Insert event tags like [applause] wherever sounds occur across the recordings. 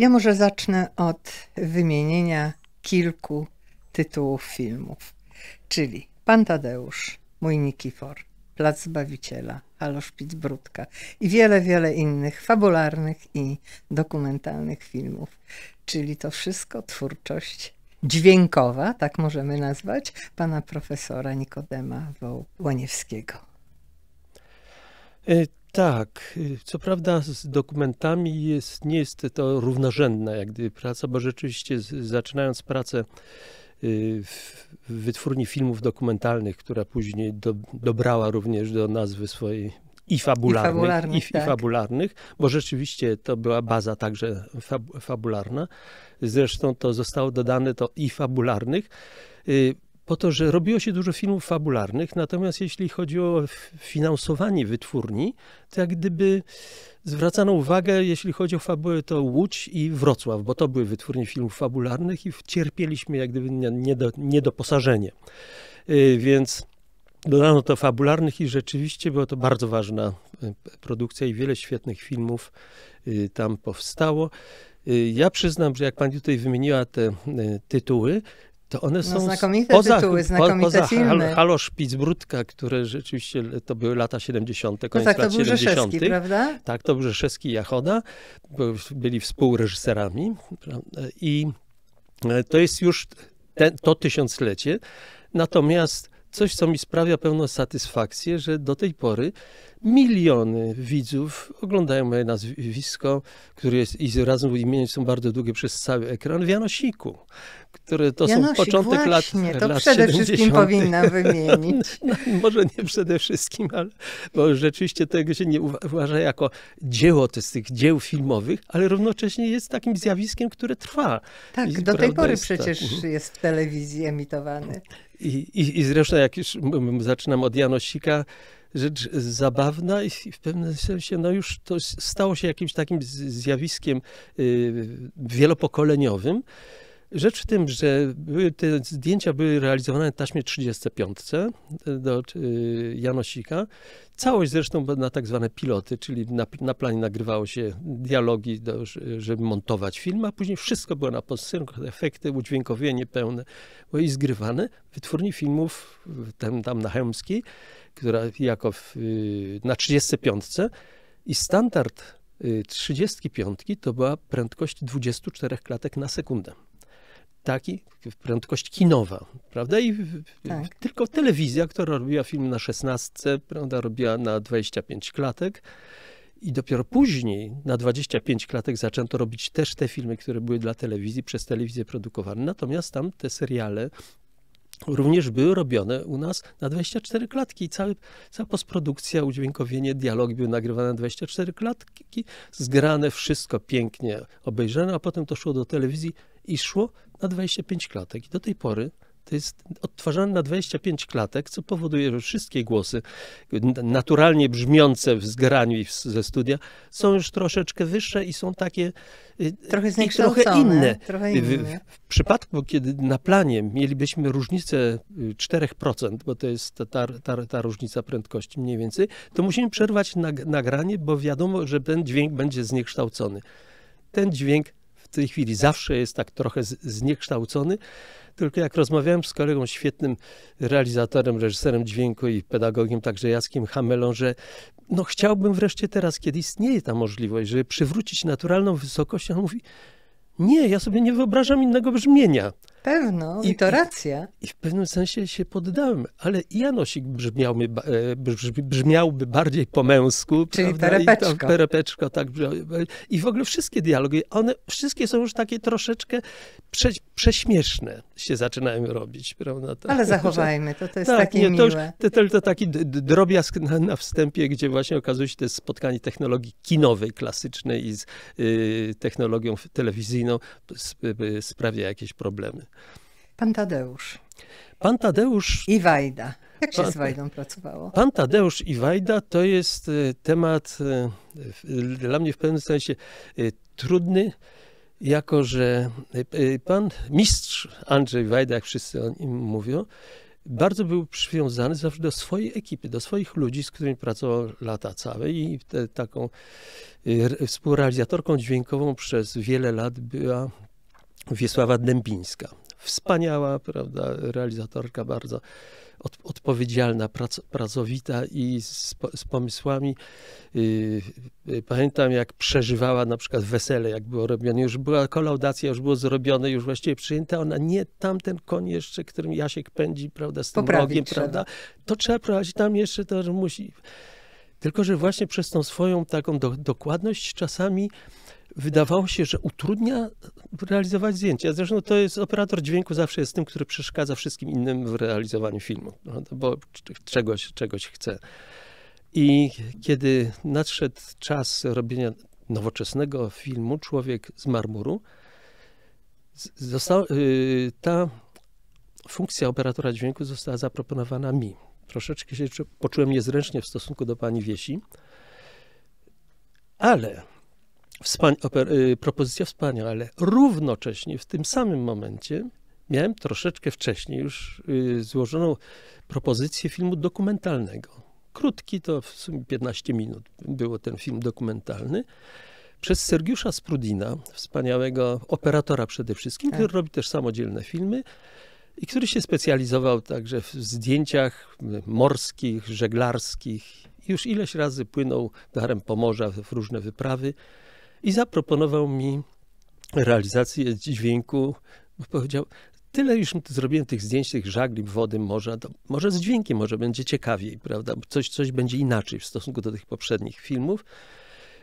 Ja może zacznę od wymienienia kilku tytułów filmów, czyli Pan Tadeusz, Mój Nikifor, Plac Zbawiciela, Halo Szpicbródka i wiele, wiele innych fabularnych i dokumentalnych filmów. Czyli to wszystko twórczość dźwiękowa, tak możemy nazwać, pana profesora Nikodema Wołaniewskiego. Y, tak, y, co prawda z dokumentami jest, nie jest to równorzędna jak gdyby praca, bo rzeczywiście zaczynając pracę y, w wytwórni filmów dokumentalnych, która później do, dobrała również do nazwy swojej i fabularnych, i fabularnych, i, tak. i fabularnych, bo rzeczywiście to była baza także fabularna. Zresztą to zostało dodane to i fabularnych y, po to, że robiło się dużo filmów fabularnych, natomiast jeśli chodzi o finansowanie wytwórni, to jak gdyby zwracano uwagę, jeśli chodzi o fabułę, to Łódź i Wrocław, bo to były wytwórnie filmów fabularnych i cierpieliśmy jak gdyby niedoposażenie. Y, więc dodano to fabularnych i rzeczywiście była to bardzo ważna y, produkcja i wiele świetnych filmów y, tam powstało. Ja przyznam, że jak pani tutaj wymieniła te tytuły, to one no, są no, znakomite poza, tytuły, znakomite poza filmy. Halo Szpicbrudka, które rzeczywiście to były lata 70., no koniec no tak, lat 70. prawda? Tak, to był Rzeszewski i Jachoda, byli współreżyserami. I e, to jest już to tysiąclecie. Natomiast coś, co mi sprawia pewną satysfakcję, że do tej pory Miliony widzów oglądają moje nazwisko, które jest i razem imieniem są bardzo długie przez cały ekran w Janosiku, które to Janosik, są początek właśnie, lat, to lat przede 70. wszystkim powinna [laughs] wymienić. No, może nie przede wszystkim, ale bo rzeczywiście tego się nie uważa jako dzieło, to z tych dzieł filmowych, ale równocześnie jest takim zjawiskiem, które trwa. Tak, I do tej pory tak. przecież tak. jest w telewizji emitowany. I, i, I zresztą, jak już zaczynam od Janosika, rzecz zabawna i w pewnym sensie no już to stało się jakimś takim zjawiskiem y, wielopokoleniowym. Rzecz w tym, że były, te zdjęcia były realizowane w taśmie 35 y, do y, Janosika. Całość zresztą na tak zwane piloty, czyli na, na planie nagrywało się dialogi, do, żeby montować film, a później wszystko było na podsynkach, efekty, udźwiękowienie pełne, i zgrywane. Wytwórni filmów, ten tam na Chełmskiej, która jako w, y, na 35 i standard 35 y, to była prędkość 24 klatek na sekundę. Taki prędkość kinowa, prawda? I tak. tylko telewizja, która robiła film na 16, prawda, robiła na 25 klatek. I dopiero później na 25 klatek zaczęto robić też te filmy, które były dla telewizji, przez telewizję produkowane. Natomiast tam te seriale również były robione u nas na 24 klatki. Cały, cała postprodukcja, udźwiękowienie, dialogi były nagrywane na 24 klatki, zgrane, wszystko pięknie obejrzane, a potem to szło do telewizji i szło na 25 klatek. I do tej pory to jest odtwarzane na 25 klatek, co powoduje, że wszystkie głosy naturalnie brzmiące w zgraniu i ze studia są już troszeczkę wyższe i są takie y, trochę, trochę inne. Trochę inne. W, w, przypadku, kiedy na planie mielibyśmy różnicę 4%, y, bo to jest ta, ta, ta różnica prędkości mniej więcej, to musimy przerwać nag nagranie, bo wiadomo, że ten dźwięk będzie zniekształcony. Ten dźwięk w tej chwili zawsze jest tak trochę zniekształcony. Tylko jak rozmawiałem z kolegą, świetnym realizatorem, reżyserem dźwięku i pedagogiem, także Jackiem Hamelą, że no chciałbym wreszcie teraz, kiedy istnieje ta możliwość, żeby przywrócić naturalną wysokość, on mówi, nie, ja sobie nie wyobrażam innego brzmienia. Pewno, i, i to racja. I, w pewnym sensie się poddałem, ale Janosik brzmiałby, e, brzmiałby bardziej po męsku. Czyli perepeczko. I, perepeczko tak I w ogóle wszystkie dialogi, one wszystkie są już takie troszeczkę prze, prześmieszne się zaczynają robić. Prawda? Tak. Ale zachowajmy, to, to jest tak, takie nie, to, już, to, to, to, taki drobiazg na, na, wstępie, gdzie właśnie okazuje się to jest spotkanie technologii kinowej, klasycznej i z y, technologią telewizyjną sp, y, sprawia jakieś problemy. Pan Tadeusz. Pan Tadeusz. I Wajda. Jak się pan, z Wajdą pracowało? Pan Tadeusz i Wajda to jest y, temat y, dla mnie w pewnym sensie y, trudny, jako że pan mistrz Andrzej Wajda, jak wszyscy o nim mówią, bardzo był przywiązany zawsze do swojej ekipy, do swoich ludzi, z którymi pracował lata całe i te, taką współrealizatorką dźwiękową przez wiele lat była Wiesława Dębińska. Wspaniała, prawda, realizatorka, bardzo od, odpowiedzialna, prac, pracowita i z, z pomysłami. Yy, yy, pamiętam, jak przeżywała na przykład wesele, jak było robione. Już była kolaudacja, już było zrobione, już właściwie przyjęte. Ona nie tamten koń jeszcze, którym Jasiek pędzi, prawda, z tym Poprawić rogiem, trzeba. prawda. To trzeba prowadzić, tam jeszcze to musi. Tylko, że właśnie przez tą swoją taką do, dokładność czasami wydawało się, że utrudnia realizować zdjęcia. Zresztą to jest operator dźwięku zawsze jest tym, który przeszkadza wszystkim innym w realizowaniu filmu, bo czegoś, czegoś chce. I kiedy nadszedł czas robienia nowoczesnego filmu Człowiek z marmuru, został, y, ta funkcja operatora dźwięku została zaproponowana mi. Troszeczkę się poczułem niezręcznie w stosunku do pani Wiesi, ale Y, propozycja wspaniała, ale równocześnie w tym samym momencie miałem troszeczkę wcześniej już y, złożoną propozycję filmu dokumentalnego. Krótki, to w sumie 15 minut było ten film dokumentalny. Przez Sergiusza Sprudina, wspaniałego operatora przede wszystkim, tak. który robi też samodzielne filmy i który się specjalizował także w zdjęciach morskich, żeglarskich. Już ileś razy płynął darem Pomorza w różne wyprawy i zaproponował mi realizację dźwięku. Powiedział, tyle już zrobiłem tych zdjęć, tych żagli, wody, morza, może z dźwiękiem, może będzie ciekawiej, prawda? Coś, coś będzie inaczej w stosunku do tych poprzednich filmów.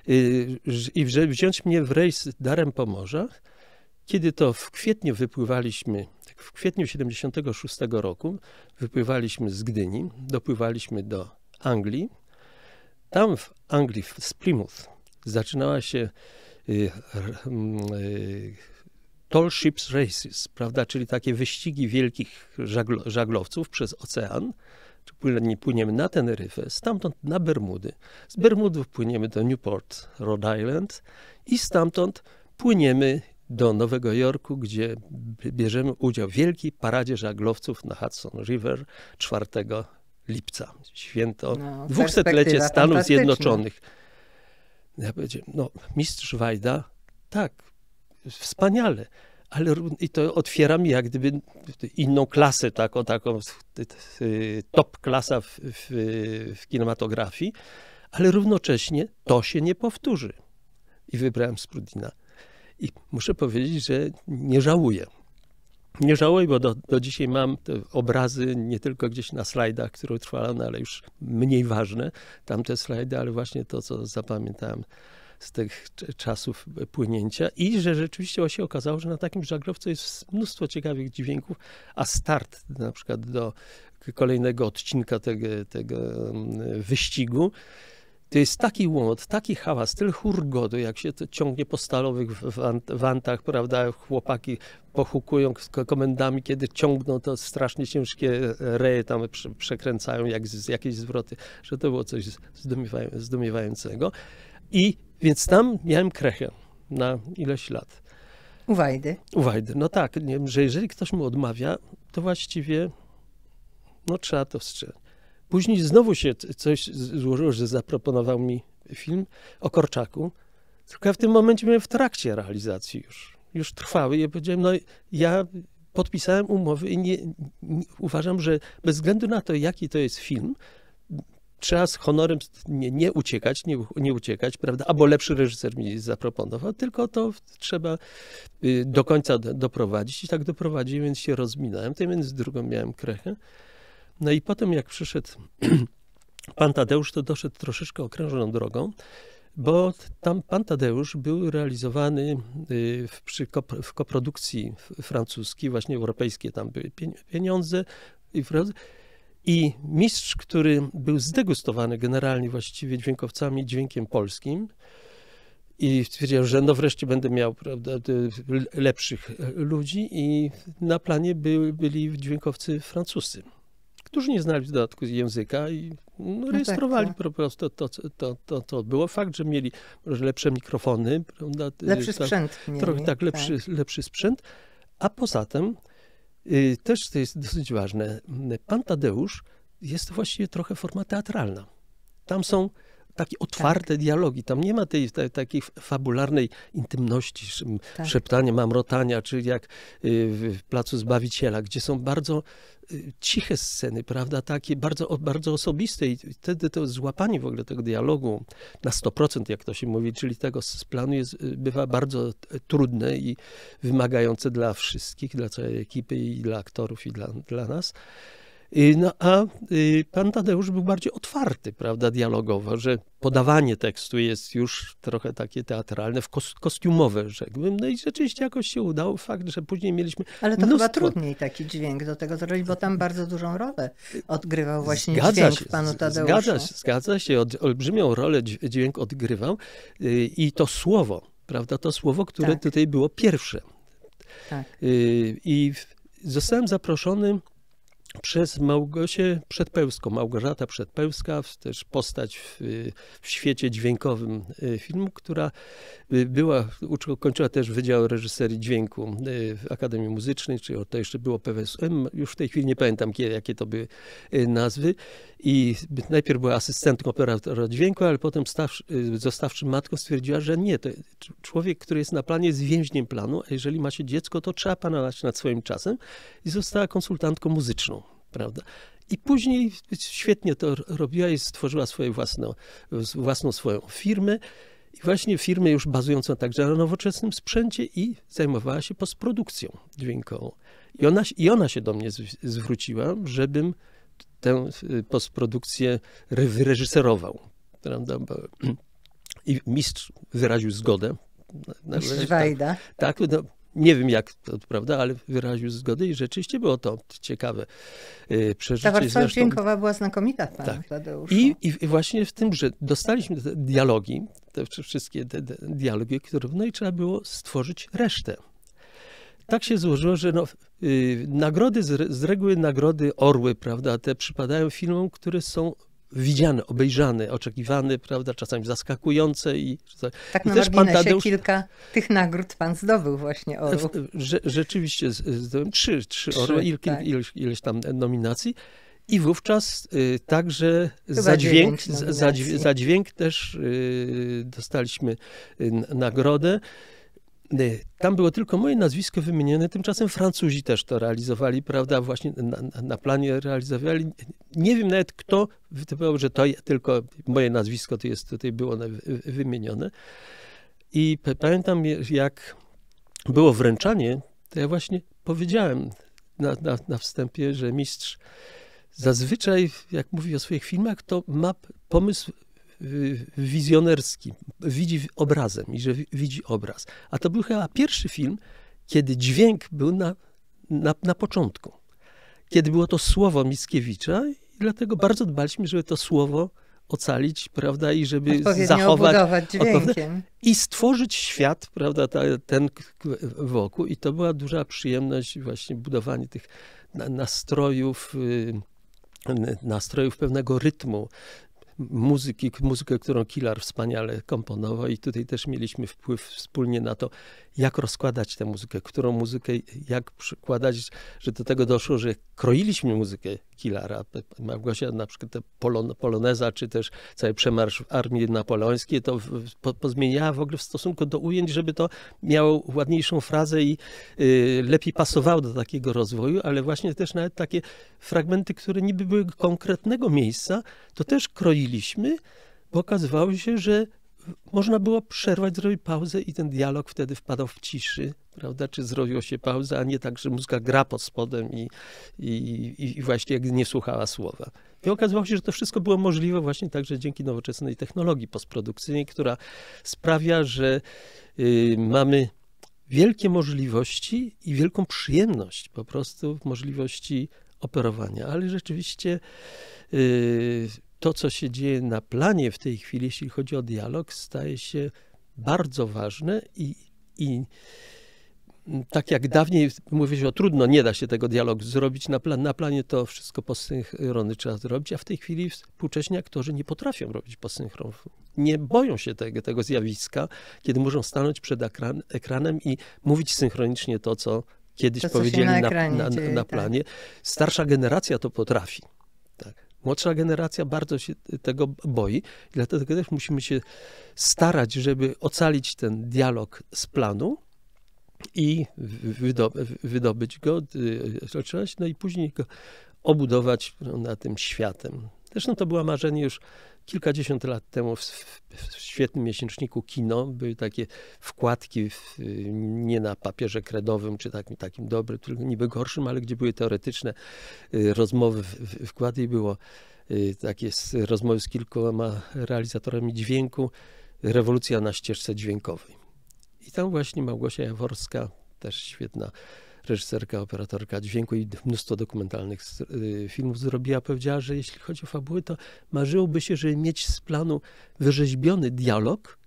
Y, I wziąć mnie w rejs darem po morzach, kiedy to w kwietniu wypływaliśmy, tak w kwietniu 76 roku wypływaliśmy z Gdyni, dopływaliśmy do Anglii. Tam w Anglii, w Plymouth, zaczynała się y, y, tall ships races, prawda, czyli takie wyścigi wielkich żaglowców przez ocean. Płyniemy na Teneryfę, stamtąd na Bermudy. Z Bermudów płyniemy do Newport, Rhode Island i stamtąd płyniemy do Nowego Jorku, gdzie bierzemy udział w wielkiej paradzie żaglowców na Hudson River 4 lipca, święto no, dwustulecia Stanów Zjednoczonych. Ja powiedziałem, no mistrz Wajda, tak, wspaniale, ale i to otwiera mi jak gdyby inną klasę, taką, taką y, top klasa w, w, w kinematografii, ale równocześnie to się nie powtórzy. I wybrałem Sprudina. I muszę powiedzieć, że nie żałuję nie żałuję, bo do, do dzisiaj mam te obrazy nie tylko gdzieś na slajdach, które utrwalone, ale już mniej ważne, tamte slajdy, ale właśnie to, co zapamiętałem z tych czasów płynięcia i że rzeczywiście się okazało, że na takim żaglowcu jest mnóstwo ciekawych dźwięków, a start na przykład do kolejnego odcinka tego, tego mm, wyścigu to jest taki łomot, taki hałas, tyle hurgody, jak się to ciągnie po stalowych wantach, prawda, chłopaki pochukują komendami, kiedy ciągną to strasznie ciężkie reje tam przekręcają jak z, jakieś zwroty, że to było coś zdumiewającego. I więc tam miałem krechę na ileś lat. Uwajdy. Uwajdy, no tak, nie, że jeżeli ktoś mu odmawia, to właściwie no trzeba to wstrzymać. Później znowu się coś złożyło, że zaproponował mi film o Korczaku, tylko ja w tym momencie byłem w trakcie realizacji już. Już trwały i ja powiedziałem, no ja podpisałem umowę i nie, nie, uważam, że bez względu na to, jaki to jest film, trzeba z honorem nie, nie uciekać, nie, nie, uciekać, prawda? Albo lepszy reżyser mi zaproponował, tylko to trzeba y, do końca doprowadzić i tak doprowadziłem, więc się rozminąłem, tym więc drugą miałem krechę. No i potem jak przyszedł [clears throat] pan Tadeusz, to doszedł troszeczkę okrężoną drogą, bo tam pan Tadeusz był realizowany y, w, przy, w koprodukcji francuskiej, właśnie europejskiej, tam były pieniądze. I mistrz, który był zdegustowany generalnie właściwie dźwiękowcami dźwiękiem polskim, i stwierdził, że no wreszcie będę miał prawda, lepszych e, ludzi i na planie by, byli dźwiękowcy francuscy którzy nie znali w dodatku języka i no, rejestrowali no tak, tak. po prostu to, to, to, to, było. Fakt, że mieli może lepsze mikrofony. Prawda? Y, lepszy tak, sprzęt. Trochę, tak, lepszy, tak. lepszy sprzęt. A poza tym, y, też to jest dosyć ważne, Pan Tadeusz jest to właściwie trochę forma teatralna. Tam są takie tak. otwarte tak. dialogi. Tam nie ma tej, tej takiej fabularnej intymności, tak. szeptania, mamrotania, czy jak y, w Placu Zbawiciela, gdzie są bardzo y, ciche sceny, prawda, takie bardzo, bardzo osobiste i wtedy to złapanie w ogóle tego dialogu na 100%, jak to się mówi, czyli tego z planu jest, y, bywa bardzo trudne i wymagające dla wszystkich, dla całej ekipy i dla aktorów i dla, dla nas. Y, no a y, pan Tadeusz był bardziej otwarty, prawda, dialogowo, że podawanie tekstu jest już trochę takie teatralne, w kostiumowe rzekłbym. No i rzeczywiście jakoś się udało fakt, że później mieliśmy. Ale to mnóstwo... chyba trudniej taki dźwięk do tego zrobić, bo tam bardzo dużą rolę odgrywał właśnie zgadza dźwięk się, panu Tadeuszu. Zgadza się, zgadza się, od, olbrzymią rolę dźwięk odgrywał y, i to słowo, prawda, to słowo, które tak. tutaj było pierwsze. Tak. I zostałem zaproszony przez Małgosię Przedpełską, Małgorzata Przedpełska, też postać w, w, świecie dźwiękowym y, filmu, która y, była, ukończyła też Wydział Reżyserii Dźwięku y, w Akademii Muzycznej, czyli to jeszcze było PWSM, już w tej chwili nie pamiętam, jakie to były nazwy. I najpierw była asystentką operatora dźwięku, ale potem stawszy, zostawszy matką stwierdziła, że nie, to człowiek, który jest na planie jest więźniem planu, a jeżeli ma się dziecko, to trzeba panować nad swoim czasem i została konsultantką muzyczną prawda? I później świetnie to robiła i stworzyła swoją własną, własną swoją firmę. I właśnie firmę już bazującą także na nowoczesnym sprzęcie i zajmowała się postprodukcją dźwiękową. I ona, i ona się do mnie zwróciła, żebym tę y, postprodukcję wyreżyserował. Prawda? [clears throat] I mistrz wyraził zgodę. Mistrz tak- Wajda. Tak, no, nie wiem jak, to, prawda, ale wyraził zgodę i rzeczywiście było to ciekawe y, przeżycie. Ta warstwa zresztą... dźwiękowa była znakomita, w tak. I, I właśnie w tym, że dostaliśmy te dialogi, te wszystkie te dialogi, które, no i trzeba było stworzyć resztę. Tak się złożyło, że no, y, nagrody, z, reguły nagrody orły, prawda, te przypadają filmom, które są widziane, obejrzane, oczekiwane, prawda, czasami zaskakujące. I, tak I na też Tadeusz... kilka tych nagród pan zdobył właśnie Oru. Rze rzeczywiście, zdobyłem trzy, trzy, trzy Oru, il, tak. ileś tam nominacji. I wówczas y, także za dźwięk, za, za, dźwięk też y, dostaliśmy y, nagrodę. Y, tam było tylko moje nazwisko wymienione, tymczasem Francuzi też to realizowali, prawda, właśnie na, na planie realizowali. Nie wiem nawet kto wytypował, że to tylko moje nazwisko to jest, tutaj było wymienione. I pamiętam jak było wręczanie, to ja właśnie powiedziałem na, na, na wstępie, że mistrz zazwyczaj jak mówi o swoich filmach, to ma pomysł Y, wizjonerski, widzi obrazem i że widzi obraz. A to był chyba pierwszy film, kiedy dźwięk był na, na, na początku. Kiedy było to słowo Mickiewicza i dlatego bardzo dbaliśmy, żeby to słowo ocalić, prawda, i żeby zachować i stworzyć świat, prawda, ta, ten wokół i to była duża przyjemność właśnie budowanie tych nastrojów y, nastrojów pewnego rytmu, muzyki, muzykę, którą Kilar wspaniale komponował i tutaj też mieliśmy wpływ wspólnie na to, jak rozkładać tę muzykę, którą muzykę, jak przykładać, że do tego doszło, że kroiliśmy muzykę Kilara. Małgosia na przykład te polon, poloneza, czy też cały przemarsz armii napoleońskiej, to po, pozmieniała w ogóle w stosunku do ujęć, żeby to miało ładniejszą frazę i y, lepiej pasowało do takiego rozwoju, ale właśnie też nawet takie fragmenty, które niby były konkretnego miejsca, to też kroiliśmy, bo okazywało się, że można było przerwać, zrobić pauzę i ten dialog wtedy wpadał w ciszy, prawda? Czy zrobiło się pauza, a nie tak, że muzyka gra pod spodem i, i, i właśnie jak nie słuchała słowa. I okazało się, że to wszystko było możliwe właśnie także dzięki nowoczesnej technologii postprodukcyjnej, która sprawia, że y, mamy wielkie możliwości i wielką przyjemność po prostu w możliwości operowania, ale rzeczywiście y, to, co się dzieje na planie w tej chwili, jeśli chodzi o dialog, staje się bardzo ważne i, i tak jak dawniej mówię się o trudno, nie da się tego dialogu zrobić na, plan, na planie, to wszystko posynchrony trzeba zrobić, a w tej chwili współcześni aktorzy nie potrafią robić posynchronów. Nie boją się tego, tego zjawiska, kiedy muszą stanąć przed ekran, ekranem i mówić synchronicznie to, co kiedyś to, co powiedzieli na, na, na, na tak. planie. Starsza generacja to potrafi. Tak. Młodsza generacja bardzo się tego boi, dlatego też musimy się starać, żeby ocalić ten dialog z planu i wydobyć go, y, no i później go obudować na tym światem. Zresztą to było marzenie już Kilkadziesiąt lat temu w, w świetnym miesięczniku Kino były takie wkładki w, nie na papierze kredowym, czy takim, takim dobrym, tylko niby gorszym, ale gdzie były teoretyczne y, rozmowy, wkłady i było y, takie rozmowy z kilkoma realizatorami dźwięku, rewolucja na ścieżce dźwiękowej. I tam właśnie Małgosia Jaworska, też świetna reżyserka, operatorka dźwięku i mnóstwo dokumentalnych y, filmów zrobiła, powiedziała, że jeśli chodzi o fabułę, to marzyłoby się, żeby mieć z planu wyrzeźbiony dialog,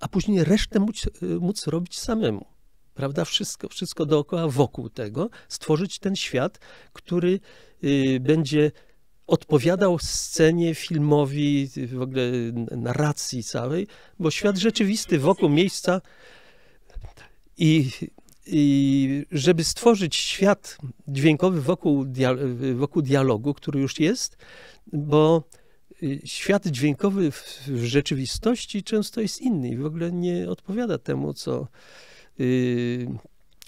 a później resztę móc, y, móc robić samemu prawda? Wszystko, wszystko dookoła, wokół tego, stworzyć ten świat, który y, będzie odpowiadał scenie, filmowi, w ogóle narracji całej, bo świat rzeczywisty wokół miejsca i i żeby stworzyć świat dźwiękowy wokół, wokół dialogu, który już jest, bo y, świat dźwiękowy w rzeczywistości często jest inny i w ogóle nie odpowiada temu, co yy,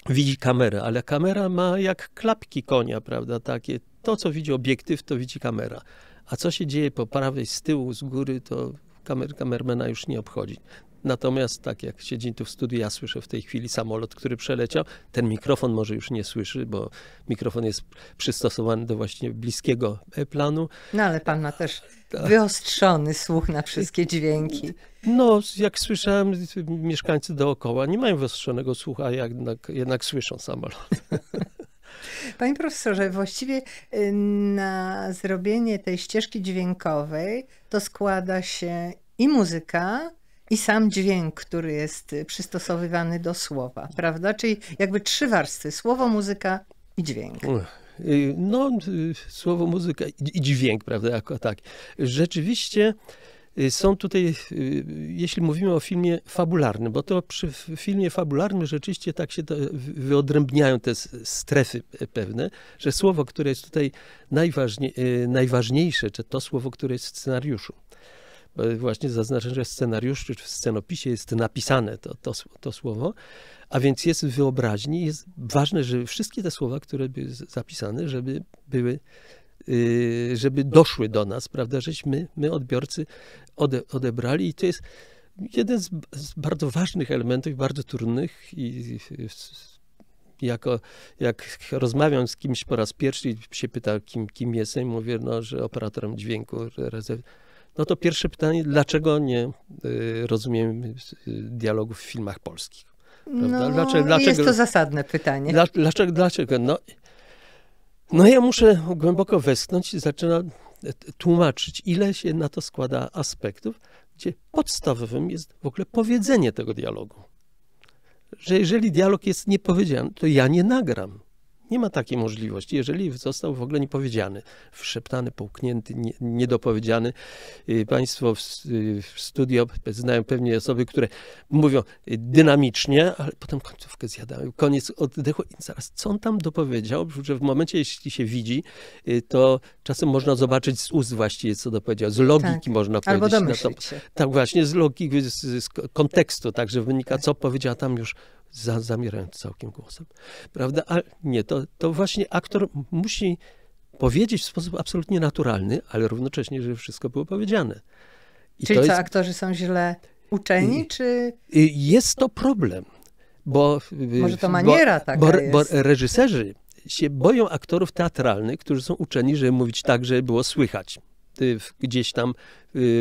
widzi kamera, ale kamera ma jak klapki konia, prawda, takie. To, co widzi obiektyw, to widzi kamera. A co się dzieje po prawej, z tyłu, z góry, to kamer, kamermana już nie obchodzi. Natomiast tak jak siedzi tu w studiu, ja słyszę w tej chwili samolot, który przeleciał. Ten mikrofon może już nie słyszy, bo mikrofon jest przystosowany do właśnie bliskiego e, planu. No ale pan ma też tak. wyostrzony słuch na wszystkie dźwięki. No, jak słyszałem, mieszkańcy dookoła nie mają wyostrzonego słucha, jednak, jednak słyszą samolot. [laughs] Panie profesorze, właściwie y, na zrobienie tej ścieżki dźwiękowej to składa się i muzyka, i sam dźwięk, który jest y, przystosowywany do słowa, prawda? Czyli jakby trzy warstwy: słowo, muzyka i dźwięk. Y, no, y, słowo muzyka i dźwięk, prawda? Jako tak. Rzeczywiście. Są tutaj, jeśli mówimy o filmie fabularnym, bo to przy filmie fabularnym rzeczywiście tak się wyodrębniają te strefy pewne, że słowo, które jest tutaj najważniejsze, czy to słowo, które jest w scenariuszu, E, właśnie zaznaczę, że w scenariuszu czy w scenopisie jest napisane to, to, to słowo, a więc jest w wyobraźni. Jest ważne, że wszystkie te słowa, które były zapisane, żeby były y, żeby doszły do nas, prawda, żeśmy my odbiorcy ode, odebrali i to jest jeden z, z bardzo ważnych elementów, bardzo trudnych i jako, jak rozmawiam z kimś po raz pierwszy i się pyta, kim, kim jestem, mówię, no, że operatorem dźwięku, no to pierwsze pytanie, dlaczego nie y, rozumiem y, dialogu w filmach polskich? No, dlaczego, dlaczego, jest to zasadne pytanie. dlaczego? dlaczego? No, no ja muszę głęboko westchnąć i zaczynam tłumaczyć, ile się na to składa aspektów, gdzie podstawowym jest w ogóle powiedzenie tego dialogu. Że jeżeli dialog jest niepowiedziany, to ja nie nagram. Nie ma takiej możliwości. Jeżeli został w ogóle niepowiedziany, wszeptany, połknięty, nie, niedopowiedziany, y, Państwo w, y, w studio y, znają pewnie osoby, które mówią dynamicznie, ale potem końcówkę zjadają, koniec oddechu i zaraz co on tam dopowiedział, że w momencie, jeśli się widzi, to czasem można zobaczyć z ust właściwie, co dopowiedział, z logiki tak. można Albo powiedzieć. Albo to, Tak właśnie, z logiki, z, z kontekstu, także wynika, tak. co powiedział, tam już za, zamierając całkiem głosem. Prawda? Ale nie, to, to właśnie aktor musi powiedzieć w sposób absolutnie naturalny, ale równocześnie, żeby wszystko było powiedziane. I Czyli co, jest... aktorzy są źle uczeni, I, czy... Jest to problem, bo... Y, Może to maniera bo, taka bo, jest. bo reżyserzy się boją aktorów teatralnych, którzy są uczeni, żeby mówić tak, żeby było słychać gdzieś tam y,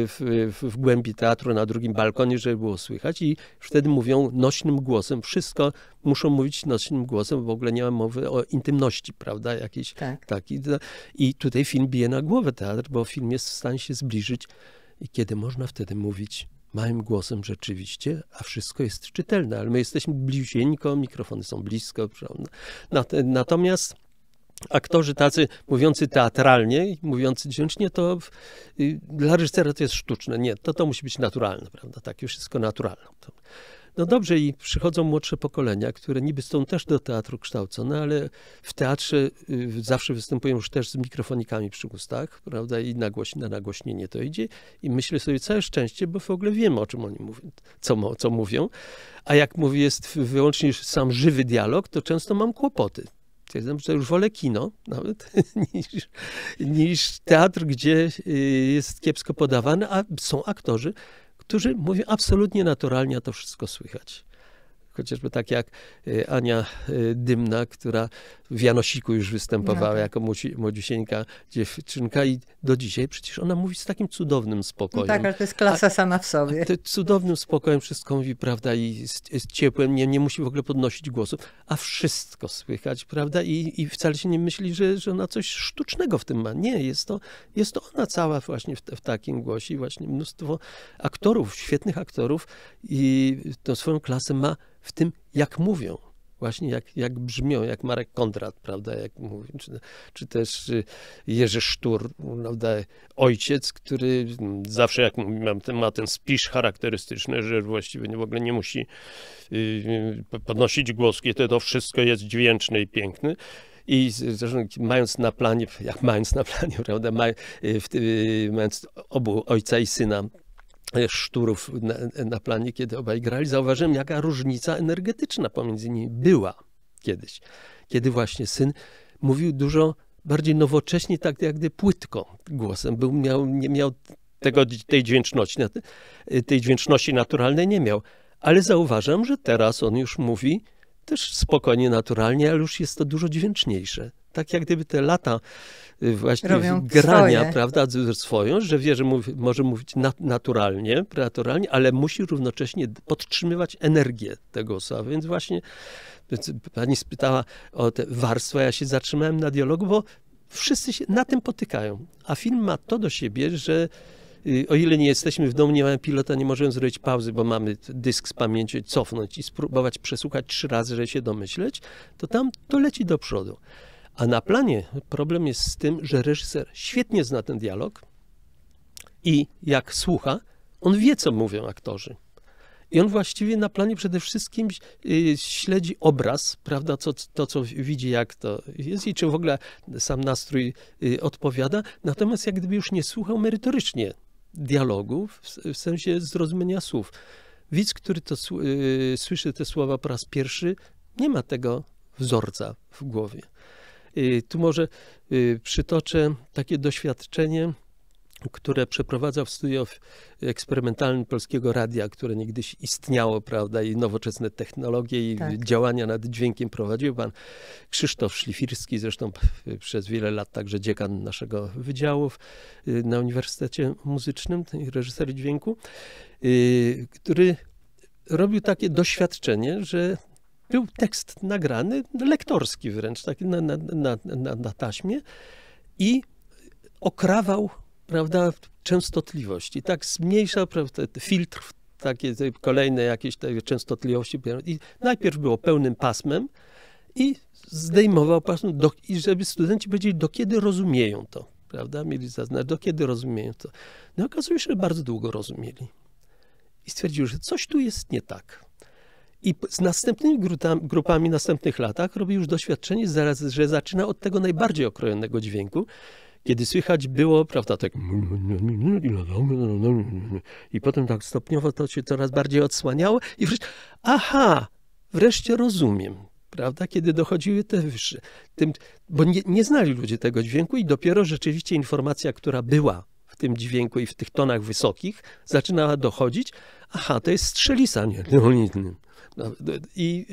w, w, głębi teatru na drugim balkonie, żeby było słychać i wtedy mówią nośnym głosem. Wszystko muszą mówić nośnym głosem, w ogóle nie ma mowy o intymności, prawda? Jakiejś tak. No I tutaj film bije na głowę teatr, bo film jest w stanie się zbliżyć i kiedy można wtedy mówić małym głosem rzeczywiście, a wszystko jest czytelne, ale my jesteśmy bliźnieńko, mikrofony są blisko. Prawda? Natomiast aktorzy tacy mówiący teatralnie, mówiący dźwięcznie, to dla reżysera to jest sztuczne. Nie, to, to musi być naturalne, prawda? Tak już wszystko naturalne. No dobrze, i przychodzą młodsze pokolenia, które niby są też do teatru kształcone, ale w teatrze y, zawsze występują już też z mikrofonikami przy ustach, prawda? I nagłoś, na nagłośnienie to idzie. I myślę sobie, całe szczęście, bo w ogóle wiemy, o czym oni mówią, co, co mówią. A jak mówię, jest wyłącznie sam żywy dialog, to często mam kłopoty Twierdzam, że już wolę kino nawet [laughs] niż, niż teatr, gdzie y, jest kiepsko podawany, a są aktorzy, którzy mówią absolutnie naturalnie, a to wszystko słychać chociażby tak jak y, Ania y, Dymna, która w Janosiku już występowała no tak. jako młodziusieńka dziewczynka i do dzisiaj przecież ona mówi z takim cudownym spokojem. No tak, ale to jest klasa sama w sobie. cudownym spokojem wszystko mówi, prawda, i z, z ciepłem, nie, nie musi w ogóle podnosić głosu, a wszystko słychać, prawda, i, i wcale się nie myśli, że, że ona coś sztucznego w tym ma. Nie, jest to, jest to ona cała właśnie w, w takim głosie, właśnie mnóstwo aktorów, świetnych aktorów i tą swoją klasę ma w tym, jak mówią. Właśnie jak, jak brzmią, jak Marek Kondrat, prawda, jak mówi, czy, czy też y, Jerzy Sztur, prawda, ojciec, który mm, zawsze jak ten ma ten spisz charakterystyczny, że właściwie w ogóle nie musi y, podnosić głosu, kiedy to wszystko jest dźwięczne i piękne. I zresztą mając na planie, jak mając na planie, [laughs] prawda, y, mając obu ojca i syna, szturów na, na planie, kiedy obaj grali, zauważyłem, jaka różnica energetyczna pomiędzy nimi była kiedyś. Kiedy właśnie syn mówił dużo bardziej nowocześnie, tak jak gdy płytko głosem był, miał, nie miał tego, tej, dźwięczności, tej dźwięczności naturalnej nie miał. Ale zauważam, że teraz on już mówi też spokojnie, naturalnie, ale już jest to dużo dźwięczniejsze. Tak jak gdyby te lata y, właśnie Robią grania, swoje. prawda, swoją, że wie, że mówi, może mówić nat naturalnie, naturalnie, ale musi równocześnie podtrzymywać energię tego słowa. Więc właśnie pani spytała o te warstwa, ja się zatrzymałem na dialogu, bo wszyscy się na tym potykają. A film ma to do siebie, że Y, o ile nie jesteśmy w domu, nie mamy pilota, nie możemy zrobić pauzy, bo mamy dysk z pamięci, cofnąć i spróbować przesłuchać trzy razy, żeby się domyśleć, to tam to leci do przodu. A na planie problem jest z tym, że reżyser świetnie zna ten dialog i jak słucha, on wie, co mówią aktorzy. I on właściwie na planie przede wszystkim y, śledzi obraz, prawda, co, to co widzi, jak to jest i czy w ogóle sam nastrój y, odpowiada. Natomiast jak gdyby już nie słuchał merytorycznie dialogu w, w sensie zrozumienia słów. Widz, który to y, słyszy te słowa po raz pierwszy, nie ma tego wzorca w głowie. Y, tu może y, przytoczę takie doświadczenie które przeprowadzał w studio eksperymentalnym Polskiego Radia, które niegdyś istniało, prawda, i nowoczesne technologie i tak. działania nad dźwiękiem prowadził pan Krzysztof Szlifirski, zresztą przez wiele lat także dziekan naszego wydziału y, na Uniwersytecie Muzycznym, reżyser dźwięku, y, który robił takie doświadczenie, że był tekst nagrany, lektorski wręcz, taki na, na, na, na taśmie i okrawał prawda, częstotliwość. I tak zmniejsza prawda, filtr takie kolejne jakieś te częstotliwości. I najpierw było pełnym pasmem i zdejmował pasmo do, i żeby studenci powiedzieli, do kiedy rozumieją to. Prawda? Mieli zaznaczyć do kiedy rozumieją to. No okazuje się, że bardzo długo rozumieli. I stwierdził, że coś tu jest nie tak. I z następnymi grupami, grupami w następnych latach robi już doświadczenie, zaraz, że zaczyna od tego najbardziej okrojonego dźwięku kiedy słychać było, prawda, tak i potem tak stopniowo to się coraz bardziej odsłaniało i wreszcie, aha, wreszcie rozumiem, prawda, kiedy dochodziły te wyższe. Tym, bo nie, nie znali ludzie tego dźwięku i dopiero rzeczywiście informacja, która była w tym dźwięku i w tych tonach wysokich, zaczynała dochodzić, aha, to jest strzelisa, nie, no, nie, nie. I,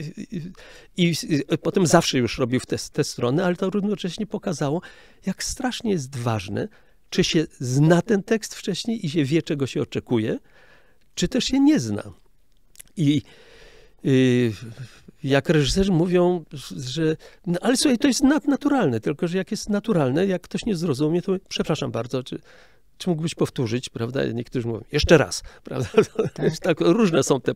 i, i potem zawsze już robił w te, te strony, ale to równocześnie pokazało, jak strasznie jest ważne, czy się zna ten tekst wcześniej i się wie, czego się oczekuje, czy też się nie zna. I y, jak reżyserzy mówią, że no ale słuchaj, to jest nadnaturalne, tylko że jak jest naturalne, jak ktoś nie zrozumie, to przepraszam bardzo, czy czy mógłbyś powtórzyć, prawda? Niektórzy mówią, jeszcze raz, [laughs] prawda? Tak. tak różne są te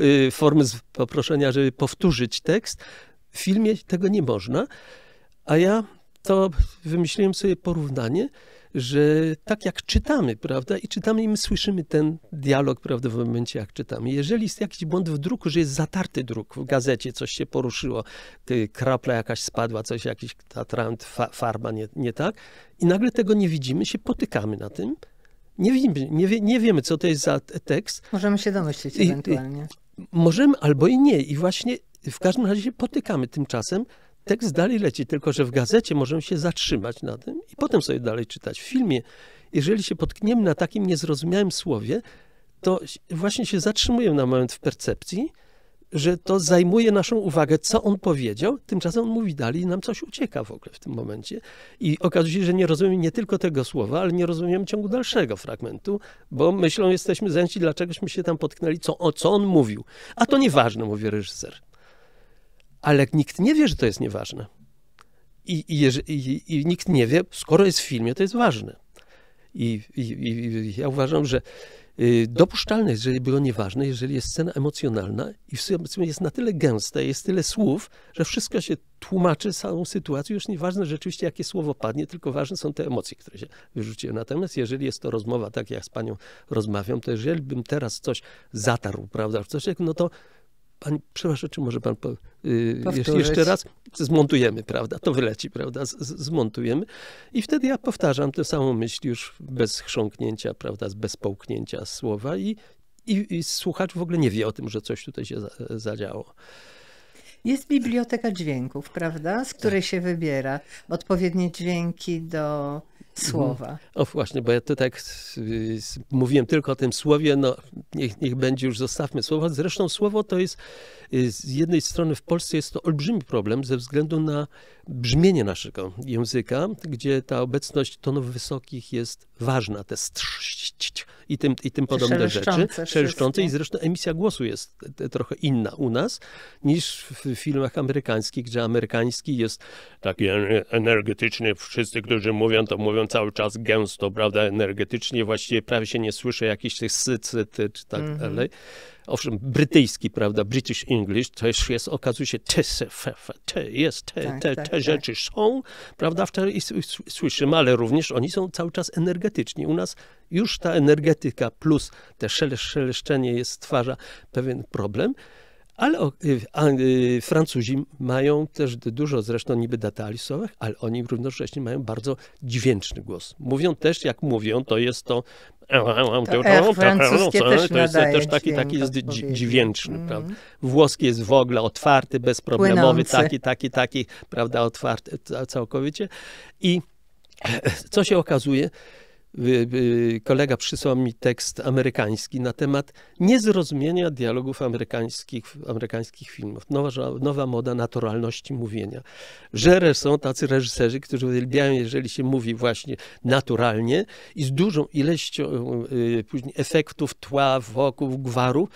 y, formy poproszenia, żeby powtórzyć tekst. W filmie tego nie można, a ja to wymyśliłem sobie porównanie, że tak jak czytamy, prawda, i czytamy i my słyszymy ten dialog, prawda, w momencie jak czytamy. Jeżeli jest jakiś błąd w druku, że jest zatarty druk, w gazecie coś się poruszyło, ty, krapla jakaś spadła, coś, jakiś atrant, fa, farba nie, nie tak i nagle tego nie widzimy, się potykamy na tym, nie wiemy, nie, wie, nie wiemy, co to jest za tekst. Możemy się domyślić I, ewentualnie. Możemy albo i nie. I właśnie w każdym razie się potykamy tymczasem. Tekst dalej leci, tylko że w gazecie możemy się zatrzymać na tym i potem sobie dalej czytać. W filmie, jeżeli się potkniemy na takim niezrozumiałym słowie, to właśnie się zatrzymujemy na moment w percepcji, że to zajmuje naszą uwagę, co on powiedział, tymczasem on mówi dalej i nam coś ucieka w ogóle w tym momencie. I okazuje się, że nie rozumiemy nie tylko tego słowa, ale nie rozumiemy ciągu dalszego fragmentu, bo myślą jesteśmy zajęci, dlaczegośmy się tam potknęli, co, o, co on mówił. A to nieważne, mówi reżyser ale nikt nie wie, że to jest nieważne. I, i, i, i nikt nie wie, skoro jest w filmie, to jest ważne. I, ja uważam, że y, dopuszczalne jest, jeżeli było nieważne, jeżeli jest scena emocjonalna i w sumie jest na tyle gęste, jest tyle słów, że wszystko się tłumaczy samą sytuację Już nieważne rzeczywiście, jakie słowo padnie, tylko ważne są te emocje, które się wyrzuciły. Natomiast jeżeli jest to rozmowa, tak jak z panią rozmawiam, to jeżeli bym teraz coś zatarł, prawda, coś, no to Pani, przepraszam, czy może pan Powtórzyć. Y, jeszcze raz zmontujemy, prawda? To wyleci, prawda? Z, zmontujemy. I wtedy ja powtarzam tę samą myśl już bez chrząknięcia, prawda? Bez połknięcia słowa i, i, i słuchacz w ogóle nie wie o tym, że coś tutaj się za, zadziało. Jest biblioteka dźwięków, prawda? Z której tak. się wybiera odpowiednie dźwięki do mhm. słowa. O właśnie, bo ja to tak y, mówiłem tylko o tym słowie, no niech, niech będzie już, zostawmy słowo. Zresztą słowo to jest Y, z jednej strony w Polsce jest to olbrzymi problem ze względu na brzmienie naszego języka, gdzie ta obecność tonów wysokich jest ważna, te i tym, i tym podobne rzeczy, szelszczące i zresztą emisja głosu jest trochę inna u nas niż w filmach amerykańskich, gdzie amerykański jest taki energetyczny, wszyscy, którzy mówią, to mówią cały czas gęsto, prawda, energetycznie, właściwie prawie się nie słyszy jakichś tych sycyt czy tak mm -hmm. dalej owszem, brytyjski, prawda, British English, też jest, okazuje się, te, te jest, te, tak, te, tak, te tak. rzeczy są, prawda, wtedy słyszymy, ale również oni są cały czas energetyczni. U nas już ta energetyka plus te szeleszczenie jest, stwarza pewien problem. Ale Francuzi mają też dużo zresztą niby datalisowych, ale oni równocześnie mają bardzo dźwięczny głos. Mówią też, jak mówią, to jest to. To, francuskie też jest też taki, taki jest dźwięczny, mm. prawda? Włoski jest w ogóle otwarty, bezproblemowy, Płynący. taki, taki, taki, prawda, otwarty całkowicie. I co się okazuje? Y, y, kolega przysłał mi tekst amerykański na temat niezrozumienia dialogów amerykańskich, amerykańskich filmów. Nowa, nowa moda naturalności mówienia. Że są tacy reżyserzy, którzy uwielbiają, jeżeli się mówi właśnie naturalnie i z dużą ilością y, później efektów tła, wokół, gwaru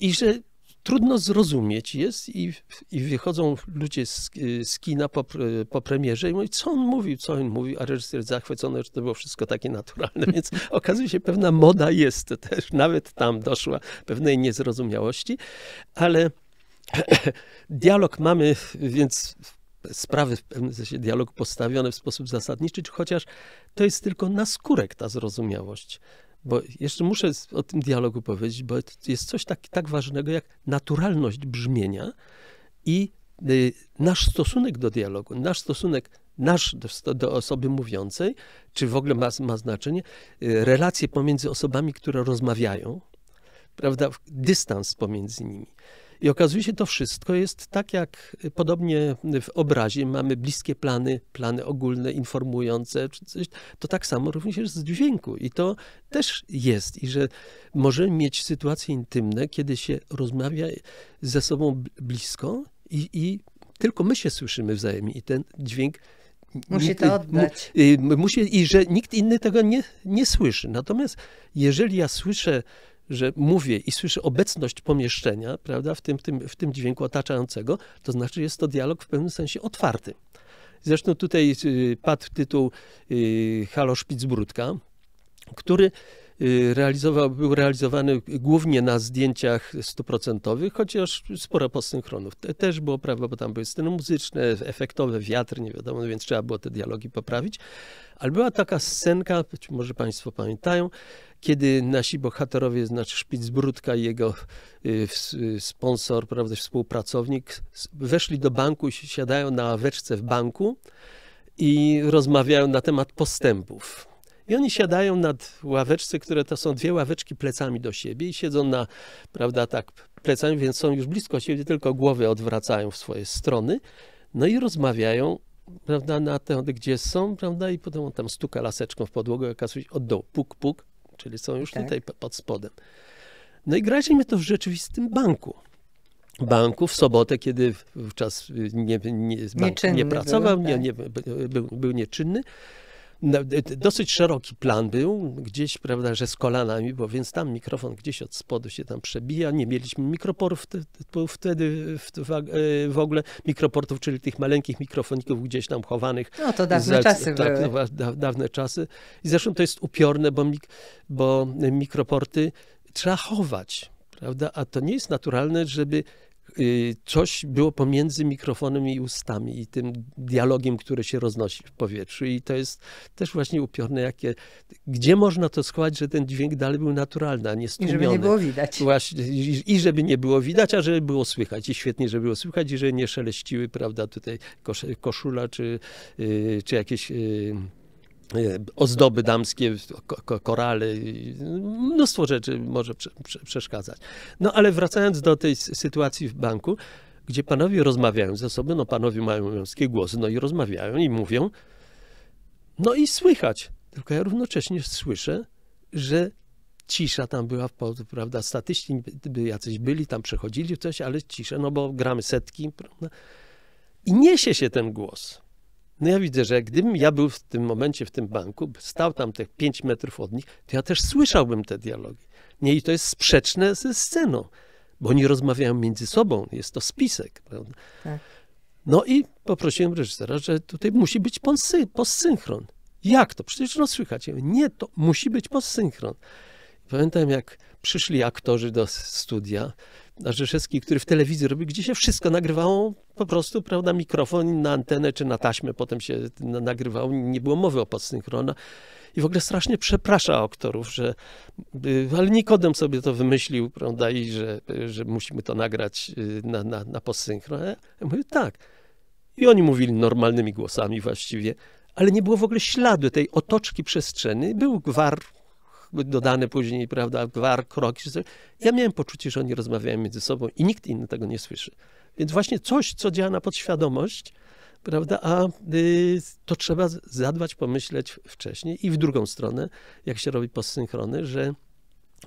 i że trudno zrozumieć jest i, i wychodzą ludzie z, z kina po, po premierze i mówią, co on mówił, co on mówił, a reżyser zachwycony, że to było wszystko takie naturalne, [laughs] więc okazuje się pewna moda jest też, nawet tam doszła pewnej niezrozumiałości, ale [clears throat] dialog mamy, więc sprawy w pewnym sensie dialog postawiony w sposób zasadniczy, chociaż to jest tylko na skórek ta zrozumiałość. Bo jeszcze muszę o tym dialogu powiedzieć, bo jest coś tak, tak ważnego jak naturalność brzmienia i y, nasz stosunek do dialogu, nasz stosunek nasz do, do, osoby mówiącej, czy w ogóle ma, ma znaczenie, y, relacje pomiędzy osobami, które rozmawiają, prawda, dystans pomiędzy nimi. I okazuje się, to wszystko jest tak jak podobnie w obrazie mamy bliskie plany, plany ogólne, informujące, coś, to tak samo również jest z dźwięku i to też jest i że możemy mieć sytuacje intymne, kiedy się rozmawia ze sobą blisko i, i tylko my się słyszymy wzajemnie i ten dźwięk Musi to y, oddać. Y, musi, I że nikt inny tego nie, nie słyszy. Natomiast jeżeli ja słyszę że mówię i słyszę obecność pomieszczenia, prawda, w tym, tym, w tym dźwięku otaczającego, to znaczy, że jest to dialog w pewnym sensie otwarty. Zresztą tutaj y, padł tytuł y, Halo Spitzbrudka, który y, realizował, był realizowany głównie na zdjęciach stuprocentowych, chociaż sporo postsynchronów też było, prawda, bo tam były sceny muzyczne, efektowe, wiatr, nie wiadomo, więc trzeba było te dialogi poprawić. Ale była taka scenka, być może Państwo pamiętają, kiedy nasi bohaterowie, znaczy Szpicbrudka i jego y, y, sponsor, prawda, współpracownik, weszli do banku, siadają na ławeczce w banku i rozmawiają na temat postępów. I oni siadają nad ławeczce, które to są dwie ławeczki plecami do siebie i siedzą na, prawda, tak plecami, więc są już blisko siebie, tylko głowy odwracają w swoje strony. No i rozmawiają, prawda, na te, gdzie są, prawda, i potem on tam stuka laseczką w podłogę, jak od dołu, puk, puk czyli są już tak. tutaj pod spodem. No i graliśmy to w rzeczywistym banku. Banku w sobotę, kiedy wówczas y, nie, nie, nie pracował, był, tak. nie, nie, był, był nieczynny. No, dosyć szeroki plan był, gdzieś, prawda, że z kolanami, bo więc tam mikrofon gdzieś od spodu się tam przebija. Nie mieliśmy mikroporów wtedy w, ogóle, mikroportów, czyli tych maleńkich mikrofoników gdzieś tam chowanych. No to dawne za, czasy tak, były. No, da, dawne czasy. I zresztą to jest upiorne, bo, mik, bo mikroporty trzeba chować. Prawda? A to nie jest naturalne, żeby Y, coś było pomiędzy mikrofonem i ustami i tym dialogiem, który się roznosi w powietrzu. I to jest też właśnie upiorne, jakie, gdzie można to składać, że ten dźwięk dalej był naturalny, a nie stłumiony. I żeby nie było widać. Właśnie, i, I żeby nie było widać, a żeby było słychać. I świetnie, żeby było słychać i że nie szeleściły, prawda, tutaj koszula czy, y, czy jakieś y, E, ozdoby damskie, korale, mnóstwo rzeczy może przeszkadzać. No ale wracając do tej sytuacji w banku, gdzie panowie rozmawiają ze sobą, no panowie mają męskie głosy, no i rozmawiają i mówią, no i słychać. Tylko ja równocześnie słyszę, że cisza tam była, prawda, statyści jacyś byli, tam przechodzili coś, ale cisza, no bo gramy setki, prawda. I niesie się ten głos. No ja widzę, że gdybym ja był w tym momencie w tym banku, stał tam tych 5 metrów od nich, to ja też słyszałbym te dialogi. Nie, i to jest sprzeczne ze sceną, bo oni rozmawiają między sobą, jest to spisek. Prawda? Tak. No i poprosiłem reżysera, że tutaj musi być postsynchron. Jak to? Przecież rozsłychać. Nie, to musi być postsynchron. Pamiętam, jak przyszli aktorzy do studia, na Rzeszewski, który w telewizji robił, gdzie się wszystko nagrywało po prostu, prawda, mikrofon na antenę czy na taśmę potem się nagrywał, nie było mowy o podsynchrona. I w ogóle strasznie przeprasza aktorów, że, y, ale Nikodem sobie to wymyślił, prawda, i że, że musimy to nagrać y, na, na, na Ja mówię, tak. I oni mówili normalnymi głosami właściwie, ale nie było w ogóle śladu tej otoczki przestrzeni. Był gwar dodane później, prawda, gwar, kroki. Ja miałem poczucie, że oni rozmawiają między sobą i nikt inny tego nie słyszy. Więc właśnie coś, co działa na podświadomość, prawda? A y, to trzeba zadbać, pomyśleć wcześniej. I w drugą stronę, jak się robi postsynchrony, że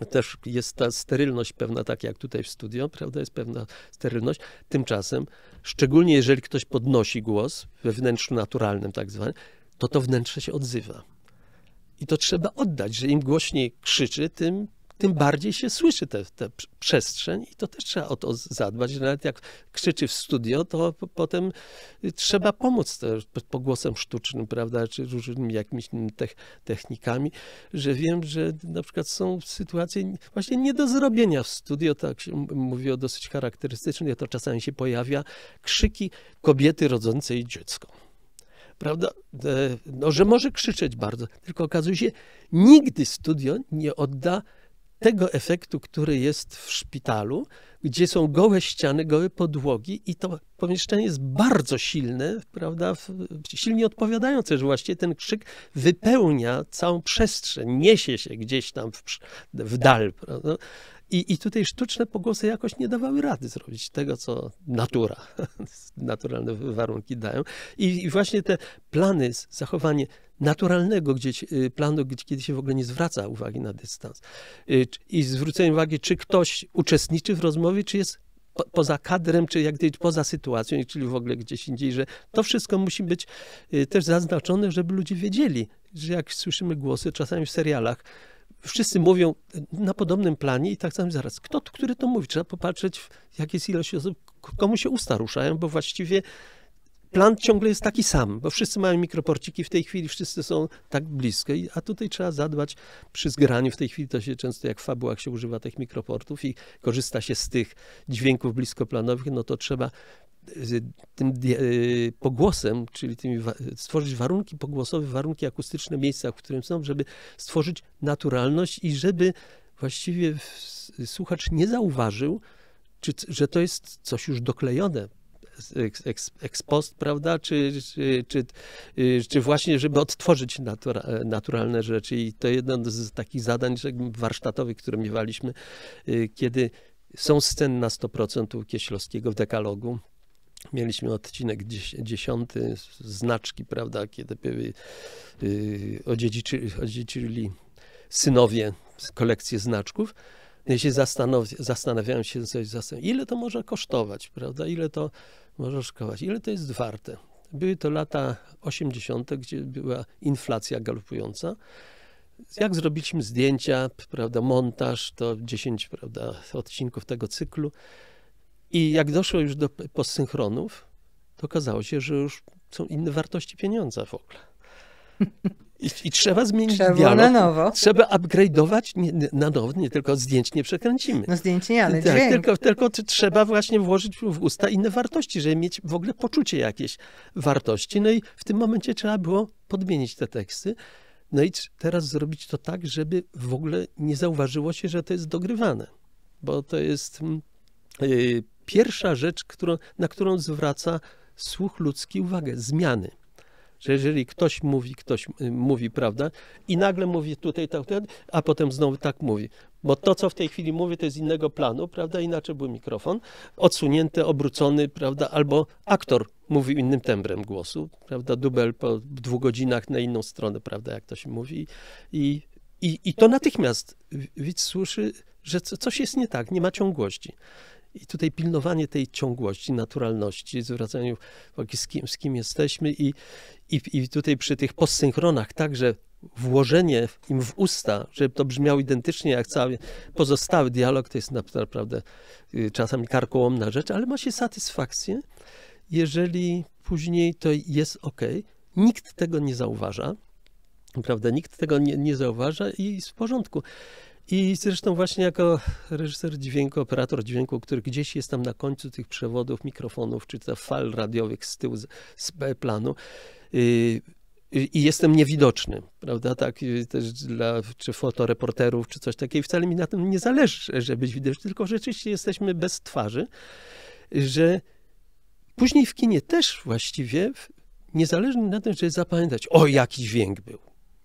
też jest ta sterylność pewna, tak jak tutaj w studio, prawda, jest pewna sterylność. Tymczasem, szczególnie jeżeli ktoś podnosi głos we wnętrzu naturalnym tak zwanym, to to wnętrze się odzywa. I to trzeba oddać, że im głośniej krzyczy, tym, tym bardziej się słyszy tę przestrzeń i to też trzeba o to zadbać, że nawet jak krzyczy w studio, to potem trzeba pomóc pogłosem sztucznym, prawda, czy różnymi jakimiś technikami, że wiem, że na przykład są sytuacje właśnie nie do zrobienia w studio, tak się mówiło dosyć charakterystycznie, to czasami się pojawia, krzyki kobiety rodzącej dziecko prawda, e, no, że może krzyczeć bardzo, tylko okazuje się, nigdy studio nie odda tego efektu, który jest w szpitalu, gdzie są gołe ściany, gołe podłogi i to pomieszczenie jest bardzo silne, prawda, silnie odpowiadające, że właściwie ten krzyk wypełnia całą przestrzeń, niesie się gdzieś tam w, w dal. Prawda? I, I tutaj sztuczne pogłosy jakoś nie dawały rady zrobić tego, co natura, [laughs] naturalne warunki dają. I, i właśnie te plany, zachowanie naturalnego, gdzie, y, planu, gdzie, kiedy się w ogóle nie zwraca uwagi na dystans. Y, I zwrócenie uwagi, czy ktoś uczestniczy w rozmowie, czy jest po, poza kadrem, czy jak gdyby poza sytuacją, czyli w ogóle gdzieś indziej, że to wszystko musi być y, też zaznaczone, żeby ludzie wiedzieli, że jak słyszymy głosy czasami w serialach, wszyscy mówią na podobnym planie i tak samo zaraz, kto, który to mówi? Trzeba popatrzeć, jak jest ilość osób, komu się usta ruszają, bo właściwie plan ciągle jest taki sam, bo wszyscy mają mikroporciki w tej chwili, wszyscy są tak blisko, a tutaj trzeba zadbać przy zgraniu. W tej chwili to się często jak w fabułach się używa tych mikroportów i korzysta się z tych dźwięków bliskoplanowych, no to trzeba tym y, pogłosem, czyli tymi, stworzyć warunki pogłosowe, warunki akustyczne miejsca, w którym są, żeby stworzyć naturalność i żeby właściwie słuchacz nie zauważył, czy, że to jest coś już doklejone, ex, ex post, prawda, czy, czy, czy, y, czy, właśnie, żeby odtworzyć natura, naturalne rzeczy. I to jedno z takich zadań warsztatowych, które miewaliśmy, y, kiedy są sceny na 100% Kieślowskiego w dekalogu, Mieliśmy odcinek dziesiąty, znaczki, prawda, kiedy były, yy, odziedziczyli, synowie kolekcję znaczków. Ja się zastanow- zastanawiałem się, ile to może kosztować, prawda, ile to może szkować, ile to jest warte. Były to lata 80., gdzie była inflacja galopująca. Jak zrobiliśmy zdjęcia, prawda, montaż, to 10 prawda, odcinków tego cyklu. I jak doszło już do postsynchronów, to okazało się, że już są inne wartości pieniądza w ogóle. I, I, trzeba zmienić trzeba dialog. na nowo. Trzeba upgrade'ować na nowo, nie tylko zdjęć nie przekręcimy. No zdjęć nie, ale tak, Tylko, tylko trzeba właśnie włożyć w usta inne wartości, żeby mieć w ogóle poczucie jakiejś wartości. No i w tym momencie trzeba było podmienić te teksty. No i teraz zrobić to tak, żeby w ogóle nie zauważyło się, że to jest dogrywane. Bo to jest mm, y, pierwsza rzecz, którą, na którą zwraca słuch ludzki uwagę zmiany. Że jeżeli ktoś mówi, ktoś y, mówi, prawda, i nagle mówi tutaj tak, a potem znowu tak mówi. Bo to, co w tej chwili mówię, to jest innego planu, prawda? Inaczej był mikrofon odsunięty, obrócony, prawda? Albo aktor mówił innym tembrem głosu, prawda? Dubel po dwóch godzinach na inną stronę, prawda? Jak to się mówi. I, i, i to natychmiast widz słyszy, że coś jest nie tak, nie ma ciągłości. I tutaj pilnowanie tej ciągłości, naturalności, zwracaniu uwagi z kim, z kim jesteśmy i, i, i tutaj przy tych postsynchronach także włożenie im w usta, żeby to brzmiało identycznie jak cały pozostały dialog, to jest naprawdę y, czasami karkołomna rzecz, ale ma się satysfakcję, jeżeli później to jest ok. Nikt tego nie zauważa, prawda? Nikt tego nie, nie zauważa i jest w porządku. I zresztą właśnie jako reżyser dźwięku, operator dźwięku, który gdzieś jest tam na końcu tych przewodów mikrofonów, czy to fal radiowych z tyłu, z, z planu, yy, i jestem niewidoczny, prawda, tak, yy, też dla czy fotoreporterów, czy coś takiego. wcale mi na tym nie zależy, żeby być widoczny, tylko rzeczywiście jesteśmy bez twarzy, że później w kinie też właściwie niezależnie na tym, żeby zapamiętać, o jaki dźwięk był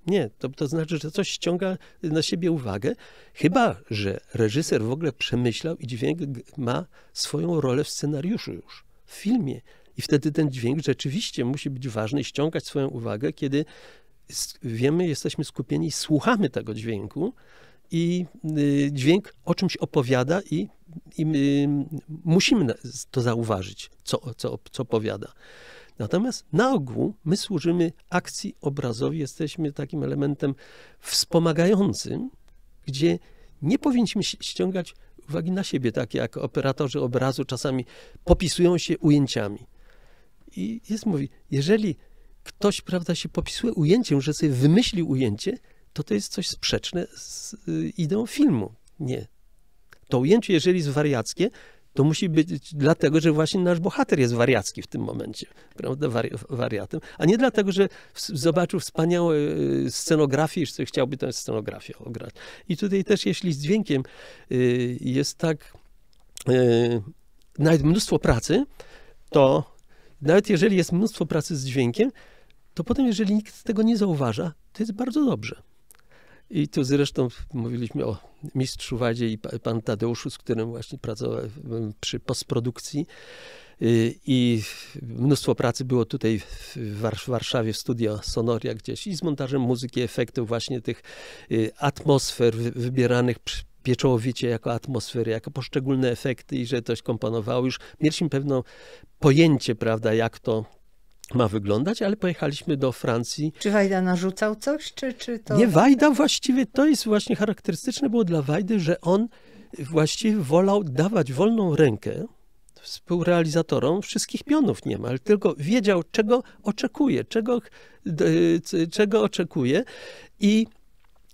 nie, to, to znaczy, że coś ściąga na siebie uwagę, chyba że reżyser w ogóle przemyślał i dźwięk ma swoją rolę w scenariuszu już, w filmie. I wtedy ten dźwięk rzeczywiście musi być ważny, ściągać swoją uwagę, kiedy wiemy, jesteśmy skupieni, słuchamy tego dźwięku i y, dźwięk o czymś opowiada i, i y, musimy to zauważyć, co, co, co opowiada. Natomiast na ogół my służymy akcji obrazowi, jesteśmy takim elementem wspomagającym, gdzie nie powinniśmy ściągać uwagi na siebie, tak jak operatorzy obrazu czasami popisują się ujęciami. I jest, mówi, jeżeli ktoś, prawda, się popisuje ujęciem, że sobie wymyślił ujęcie, to to jest coś sprzeczne z y, ideą filmu. Nie. To ujęcie, jeżeli jest wariackie, to musi być dlatego, że właśnie nasz bohater jest wariacki w tym momencie, prawda, Wari wariatem, a nie dlatego, że zobaczył wspaniałe y, scenografię i że chciałby tę scenografię ograć. I tutaj też, jeśli z dźwiękiem y, jest tak, y, nawet mnóstwo pracy, to nawet jeżeli jest mnóstwo pracy z dźwiękiem, to potem, jeżeli nikt tego nie zauważa, to jest bardzo dobrze. I tu zresztą mówiliśmy o mistrzu Wadzie i pan Tadeuszu, z którym właśnie pracowałem przy postprodukcji. Y, I mnóstwo pracy było tutaj w Warszawie, w studio Sonoria gdzieś i z montażem muzyki, efektów właśnie tych y, atmosfer wybieranych pieczołowicie jako atmosfery, jako poszczególne efekty i że ktoś komponowało. Już mieliśmy pewne pojęcie, prawda, jak to ma wyglądać, ale pojechaliśmy do Francji. Czy Wajda narzucał coś, czy, czy to... Nie, Wajda właściwie, to jest właśnie charakterystyczne było dla Wajdy, że on właściwie wolał dawać wolną rękę współrealizatorom wszystkich pionów niemal, tylko wiedział, czego oczekuje, czego, czego oczekuje i,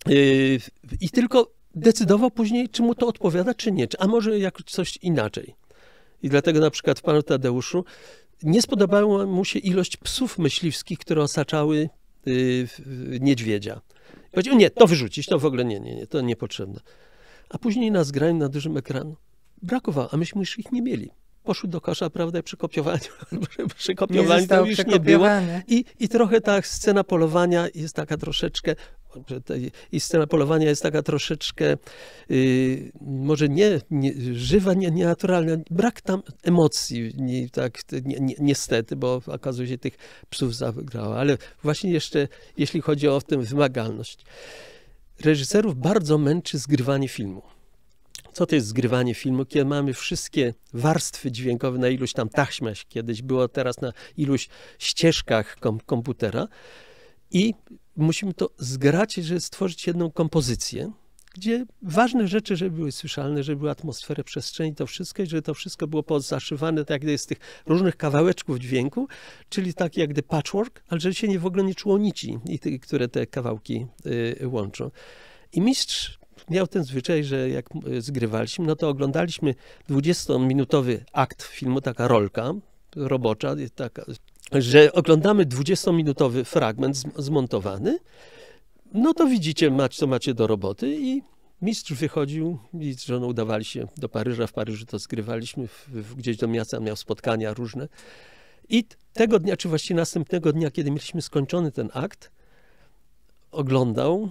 y, i tylko decydował później, czy mu to odpowiada, czy nie, a może jak coś inaczej. I dlatego na przykład w Panu Tadeuszu nie spodobała mu się ilość psów myśliwskich, które osaczały y, niedźwiedzia. Powiedział, nie, to wyrzucić, to w ogóle nie, nie, nie, to niepotrzebne. A później na grają na dużym ekranu. Brakowało, a myśmy już ich nie mieli. Poszły do kasza, prawda, przy kopiowaniu, [laughs] przy kopiowaniu to już nie było. I, I trochę ta scena polowania jest taka troszeczkę i scena polowania jest taka troszeczkę, y, może nie, nie żywa, nie, nienaturalna. Brak tam emocji, nie, tak, niestety, bo okazuje się, tych psów zagrało. Ale właśnie jeszcze, jeśli chodzi o tę wymagalność. Reżyserów bardzo męczy zgrywanie filmu. Co to jest zgrywanie filmu, kiedy mamy wszystkie warstwy dźwiękowe na iluś tam taśmach kiedyś było, teraz na iluś ścieżkach kom komputera i musimy to zgrać, żeby stworzyć jedną kompozycję, gdzie ważne rzeczy, żeby były słyszalne, żeby była atmosfera przestrzeni, to wszystko i żeby to wszystko było pozaszywane tak jak z tych różnych kawałeczków dźwięku, czyli tak jak gdy patchwork, ale żeby się nie, w ogóle nie czuło nici, i które te kawałki y, łączą. I mistrz miał ten zwyczaj, że jak y, zgrywaliśmy, no to oglądaliśmy 20-minutowy akt filmu, taka rolka robocza, taka że oglądamy 20-minutowy fragment zmontowany, no to widzicie, macie, co macie do roboty i mistrz wychodził i z żoną udawali się do Paryża. W Paryżu to zgrywaliśmy, gdzieś do miasta miał spotkania różne. I tego dnia, czy właściwie następnego dnia, kiedy mieliśmy skończony ten akt, oglądał.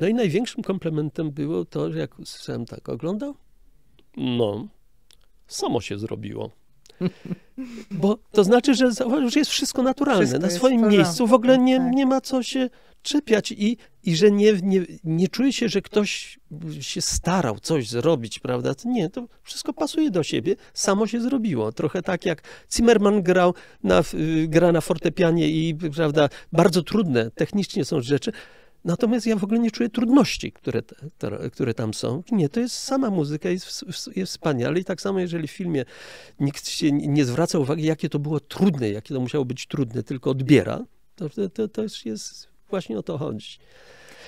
No i największym komplementem było to, że jak usłyszałem tak, oglądał? No, samo się zrobiło. Bo to znaczy, że już jest wszystko naturalne, wszystko na swoim miejscu, w ogóle nie, tak. nie ma co się czepiać i, i że nie, nie, nie czuje się, że ktoś się starał coś zrobić, prawda? Nie, to wszystko pasuje do siebie, samo się zrobiło. Trochę tak jak Zimmerman grał na, y, gra na fortepianie i prawda, bardzo trudne technicznie są rzeczy, Natomiast ja w ogóle nie czuję trudności, które, które tam są. Nie, to jest sama muzyka, jest, jest wspaniale. I tak samo, jeżeli w filmie nikt się nie zwraca uwagi, jakie to było trudne, jakie to musiało być trudne, tylko odbiera, to, to, to jest właśnie o to chodzi.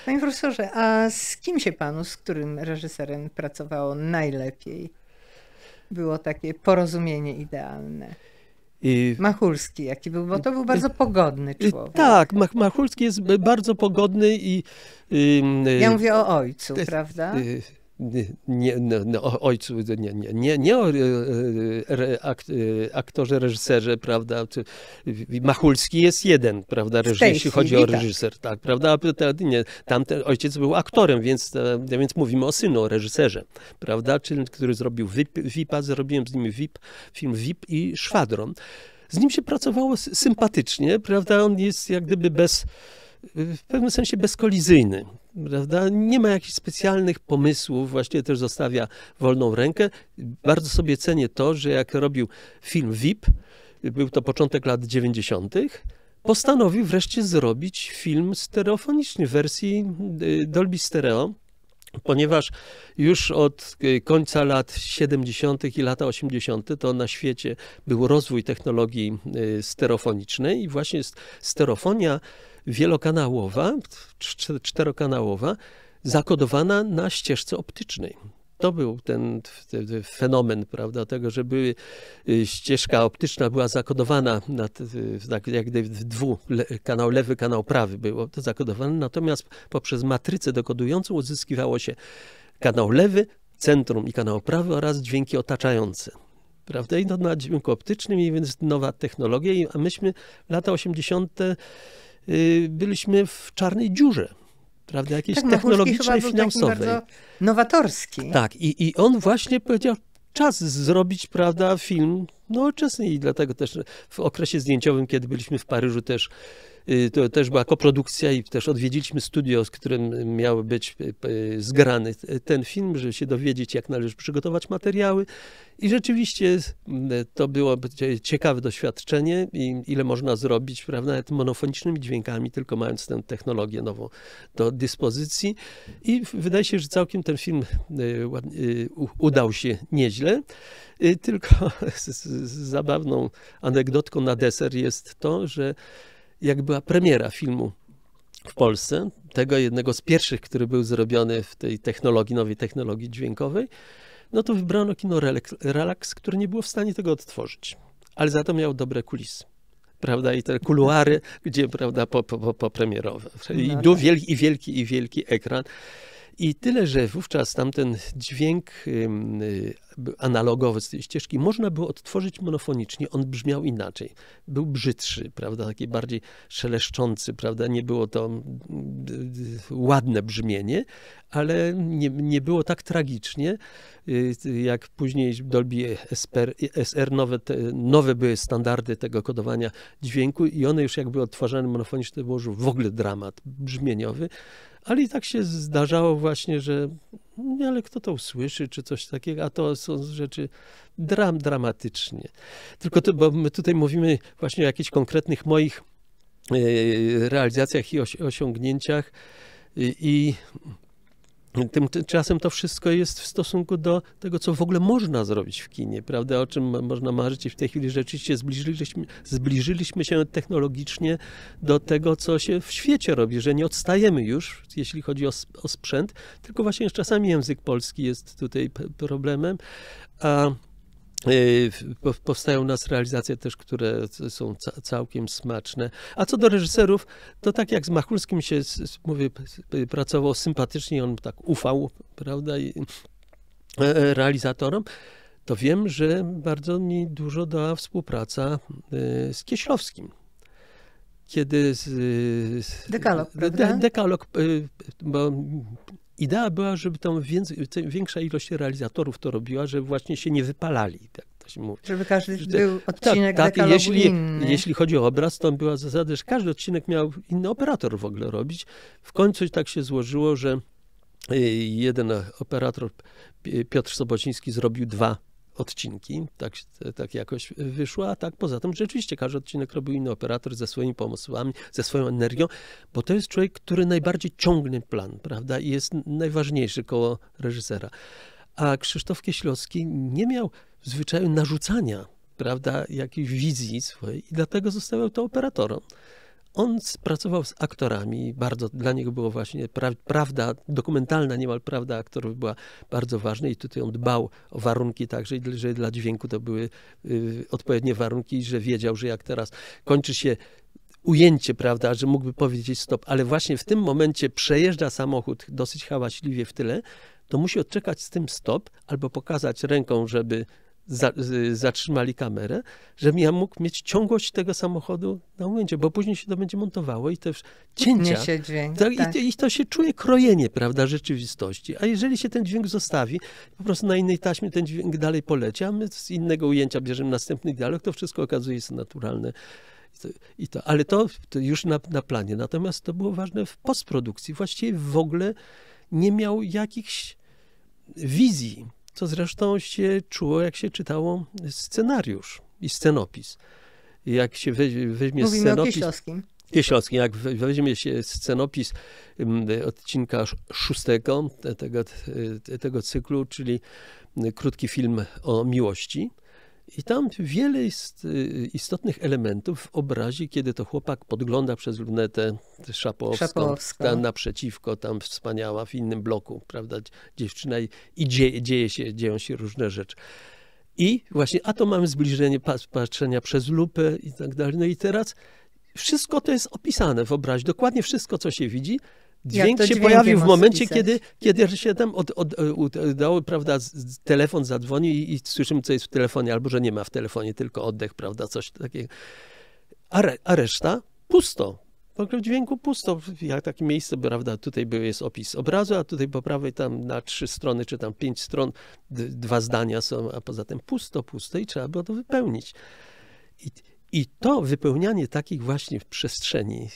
Panie profesorze, a z kim się panu, z którym reżyserem pracowało najlepiej? Było takie porozumienie idealne. I... Machulski jaki był, bo to był bardzo pogodny człowiek. Tak, Mach Machulski jest bardzo pogodny i... Ja y, mówię o ojcu, prawda? Y, nie, no, no ojcu, nie, nie, nie, nie o e, e, re, ak, e, aktorze, reżyserze, prawda? Machulski jest jeden, prawda, reżyser, jeśli chodzi o reżyser, tak, tak prawda? Nie, tamten ojciec był aktorem, więc, więc mówimy o synu, o reżyserze, prawda? Czyli, który zrobił VIP, VIPa, zrobiłem z nim VIP, film VIP i Szwadron. Z nim się pracowało sympatycznie, prawda? On jest jak gdyby bez, w pewnym sensie bezkolizyjny prawda? Nie ma jakichś specjalnych pomysłów, właściwie też zostawia wolną rękę. Bardzo sobie cenię to, że jak robił film VIP, był to początek lat 90., postanowił wreszcie zrobić film stereofoniczny w wersji y, Dolby Stereo ponieważ już od y, końca lat 70. i lata 80. to na świecie był rozwój technologii y, stereofonicznej i właśnie stereofonia wielokanałowa, czterokanałowa, zakodowana na ścieżce optycznej. To był ten, fenomen, prawda, tego, że były, ścieżka optyczna była zakodowana, na, tak jak w dwu, kanał lewy, kanał prawy było to zakodowane, natomiast poprzez matrycę dekodującą uzyskiwało się kanał lewy, centrum i kanał prawy oraz dźwięki otaczające prawda? I to na dźwięku optycznym, i więc nowa technologia. A myśmy lata 80. Y, byliśmy w czarnej dziurze prawda, jakieś tak, finansowej. i Bardzo Nowatorski. Tak, i, i on właśnie powiedział, czas zrobić, prawda, film nowoczesny i dlatego też w okresie zdjęciowym, kiedy byliśmy w Paryżu też Y, to też była koprodukcja i też odwiedziliśmy studio, z którym miał być y, y, zgrany ten film, żeby się dowiedzieć, jak należy przygotować materiały. I rzeczywiście to było ciekawe doświadczenie i ile można zrobić, prawda, nawet monofonicznymi dźwiękami, tylko mając tę technologię nową do dyspozycji. I wydaje się, że całkiem ten film udał się nieźle. Tylko [laughs] z zabawną anegdotką na deser jest to, że jak była premiera filmu w Polsce, tego jednego z pierwszych, który był zrobiony w tej technologii, nowej technologii dźwiękowej, no to wybrano kino Relax, które nie było w stanie tego odtworzyć, ale za to miał dobre kulisy prawda, i te kuluary, gdzie, prawda, po, po, po premierowe. I, no tak. wielki, I wielki, i wielki ekran. I tyle, że wówczas tamten dźwięk y, analogowy z tej ścieżki można było odtworzyć monofonicznie. On brzmiał inaczej. Był brzydszy, prawda, taki bardziej szeleszczący, prawda, nie było to mm, ładne brzmienie, ale nie, nie było tak tragicznie, y, jak później Dolby SR, SR nowe, te, nowe były standardy tego kodowania dźwięku i one już jak były odtwarzane monofonicznie, to było już w ogóle dramat brzmieniowy. Ale i tak się zdarzało właśnie, że nie, ale kto to usłyszy, czy coś takiego, a to są rzeczy dram, dramatycznie. Tylko to, bo my tutaj mówimy właśnie o jakichś konkretnych moich e, e, realizacjach i osiągnięciach i Tymczasem to wszystko jest w stosunku do tego, co w ogóle można zrobić w kinie, prawda? O czym można marzyć. W tej chwili rzeczywiście zbliżyliśmy, zbliżyliśmy się technologicznie do tego, co się w świecie robi, że nie odstajemy już, jeśli chodzi o, o sprzęt, tylko właśnie czasami język polski jest tutaj problemem. A E, powstają u nas realizacje też, które są całkiem smaczne. A co do reżyserów, to tak jak z Machulskim się, mówię, pracował sympatycznie, on tak ufał, prawda, e, e, realizatorom, to wiem, że bardzo mi dużo dała współpraca z Kieślowskim kiedy. Z, dekalog, prawda? De, dekalog, bo idea była, żeby tam więcej, większa ilość realizatorów to robiła, żeby właśnie się nie wypalali. Tak to się mówi. Żeby każdy że, był tak, odcinek tak, tak, jeśli, inny. jeśli chodzi o obraz, to była zasada, że każdy odcinek miał inny operator w ogóle robić. W końcu tak się złożyło, że y, jeden operator, Piotr Sobociński, zrobił dwa odcinki, tak, tak jakoś wyszło, a tak poza tym rzeczywiście każdy odcinek robił inny operator ze swoimi pomysłami, ze swoją energią, bo to jest człowiek, który najbardziej ciągnie plan, prawda, i jest najważniejszy koło reżysera. A Krzysztof Kieślowski nie miał zwyczaju narzucania, prawda, jakiejś wizji swojej i dlatego został to operatorom on pracował z aktorami, bardzo dla niego było właśnie pra prawda, dokumentalna niemal prawda aktorów była bardzo ważna i tutaj on dbał o warunki także, że dla dźwięku to były y, odpowiednie warunki i że wiedział, że jak teraz kończy się ujęcie, prawda, że mógłby powiedzieć stop, ale właśnie w tym momencie przejeżdża samochód dosyć hałaśliwie w tyle, to musi odczekać z tym stop albo pokazać ręką, żeby za, tak. zatrzymali kamerę, żebym ja mógł mieć ciągłość tego samochodu na momencie, bo później się to będzie montowało i te cięcia. dźwięk, tak, tak. I, I, to się czuje krojenie, prawda, rzeczywistości. A jeżeli się ten dźwięk zostawi, po prostu na innej taśmie ten dźwięk dalej poleci, a my z innego ujęcia bierzemy następny dialog, to wszystko okazuje się naturalne. I to, i to. ale to, to już na, na planie. Natomiast to było ważne w postprodukcji. Właściwie w ogóle nie miał jakichś wizji co zresztą się czuło, jak się czytało scenariusz i scenopis. Jak się weźmie Mówimy scenopis... o Kieślowskim. Kieślowski, jak weźmie się scenopis mm, odcinka szóstego tego, tego cyklu, czyli krótki film o miłości, i tam wiele jest y, istotnych elementów w obrazie, kiedy to chłopak podgląda przez lunetę szapowską, Szapowska. tam naprzeciwko, tam wspaniała, w innym bloku, prawda, dziewczyna i, i dzieje, dzieje się, dzieją się różne rzeczy. I właśnie, a to mamy zbliżenie patrzenia przez lupę i tak dalej. No i teraz wszystko to jest opisane w obrazie, dokładnie wszystko, co się widzi, Dźwięk się pojawił w momencie, kiedy, kiedy się tam od, od, od, udało, prawda, telefon zadzwonił i, i, słyszymy, co jest w telefonie, albo że nie ma w telefonie, tylko oddech, prawda, coś takiego. A, re, a reszta pusto. W ogóle dźwięku pusto, jak takie miejsce, prawda, tutaj był, jest opis obrazu, a tutaj po prawej tam na trzy strony, czy tam pięć stron, dwa zdania są, a poza tym pusto, pusto i trzeba było to wypełnić. I, i to wypełnianie takich właśnie w przestrzeni,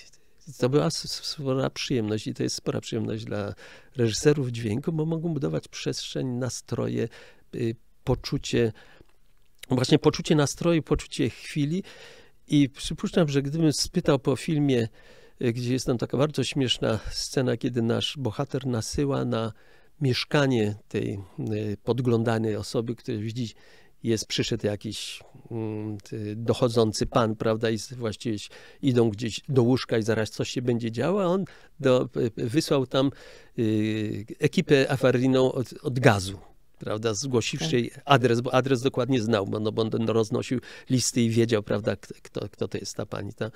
to była spora przyjemność i to jest spora przyjemność dla reżyserów dźwięku, bo mogą budować przestrzeń, nastroje, y, poczucie, właśnie poczucie nastroju, poczucie chwili. I przypuszczam, że gdybym spytał po filmie, y, gdzie jest tam taka bardzo śmieszna scena, kiedy nasz bohater nasyła na mieszkanie tej y, podglądanej osoby, która widzi jest, przyszedł jakiś mm, dochodzący pan, prawda, i właściwie idą gdzieś do łóżka i zaraz coś się będzie działo, a on do, wysłał tam y, ekipę awaryjną od, od gazu, prawda, zgłosiwszy tak. adres, bo adres dokładnie znał, bo, no, bo on roznosił listy i wiedział, prawda, kto, kto to jest ta pani. Ta.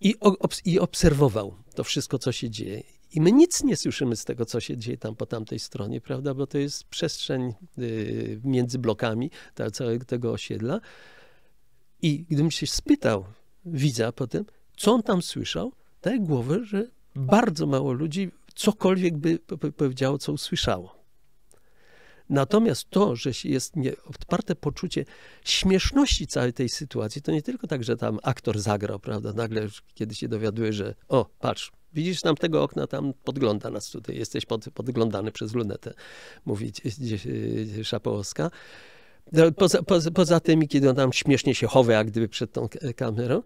I, ob, I obserwował to wszystko, co się dzieje. I my nic nie słyszymy z tego, co się dzieje tam po tamtej stronie, prawda, bo to jest przestrzeń y, między blokami całego tego osiedla. I gdybym się spytał widza potem, co on tam słyszał, daje głowę, że bardzo mało ludzi cokolwiek by powiedziało, co usłyszało. Natomiast to, że jest nieodparte poczucie śmieszności całej tej sytuacji, to nie tylko tak, że tam aktor zagrał, prawda? Nagle, kiedy się dowiaduje, że o, patrz, Widzisz tam tego okna, tam podgląda nas tutaj, jesteś pod, podglądany przez lunetę, mówi Szapołowska. No, poza, poza, poza tym, kiedy on tam śmiesznie się chowa, jak gdyby przed tą kamerą,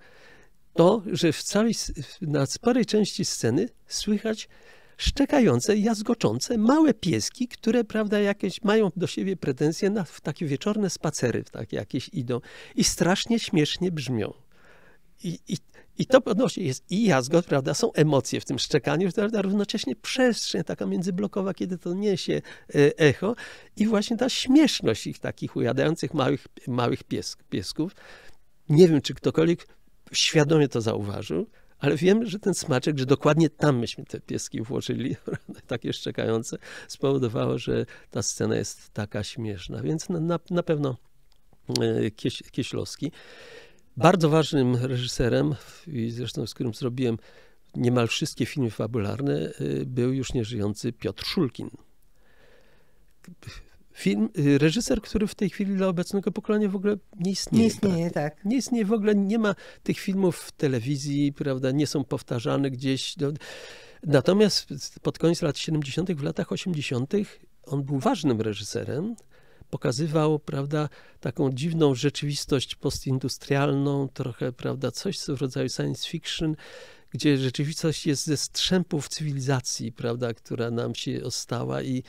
to, że w całej, na sporej części sceny słychać szczekające, jazgoczące, małe pieski, które, prawda, jakieś mają do siebie pretensje na, w takie wieczorne spacery, tak jakieś idą i strasznie śmiesznie brzmią. I, i, i to podnosi jest i jazgot, prawda, są emocje w tym szczekaniu, prawda, równocześnie przestrzeń taka międzyblokowa, kiedy to niesie e, echo i właśnie ta śmieszność ich takich ujadających małych, małych piesk, piesków. Nie wiem, czy ktokolwiek świadomie to zauważył, ale wiem, że ten smaczek, że dokładnie tam myśmy te pieski włożyli, [laughs] takie szczekające, spowodowało, że ta scena jest taka śmieszna. Więc na, na, na pewno e, Kieś, Kieślowski bardzo ważnym reżyserem, i zresztą z którym zrobiłem niemal wszystkie filmy fabularne, y, był już nieżyjący Piotr Szulkin. Film, y, reżyser, który w tej chwili dla obecnego pokolenia w ogóle nie istnieje. Nie istnieje, tak. tak. Nie istnieje w ogóle, nie ma tych filmów w telewizji, prawda, nie są powtarzane gdzieś. No, natomiast pod koniec lat 70., w latach 80., on był ważnym reżyserem, pokazywał, prawda, taką dziwną rzeczywistość postindustrialną, trochę, prawda, coś w rodzaju science fiction, gdzie rzeczywistość jest ze strzępów cywilizacji, prawda, która nam się ostała i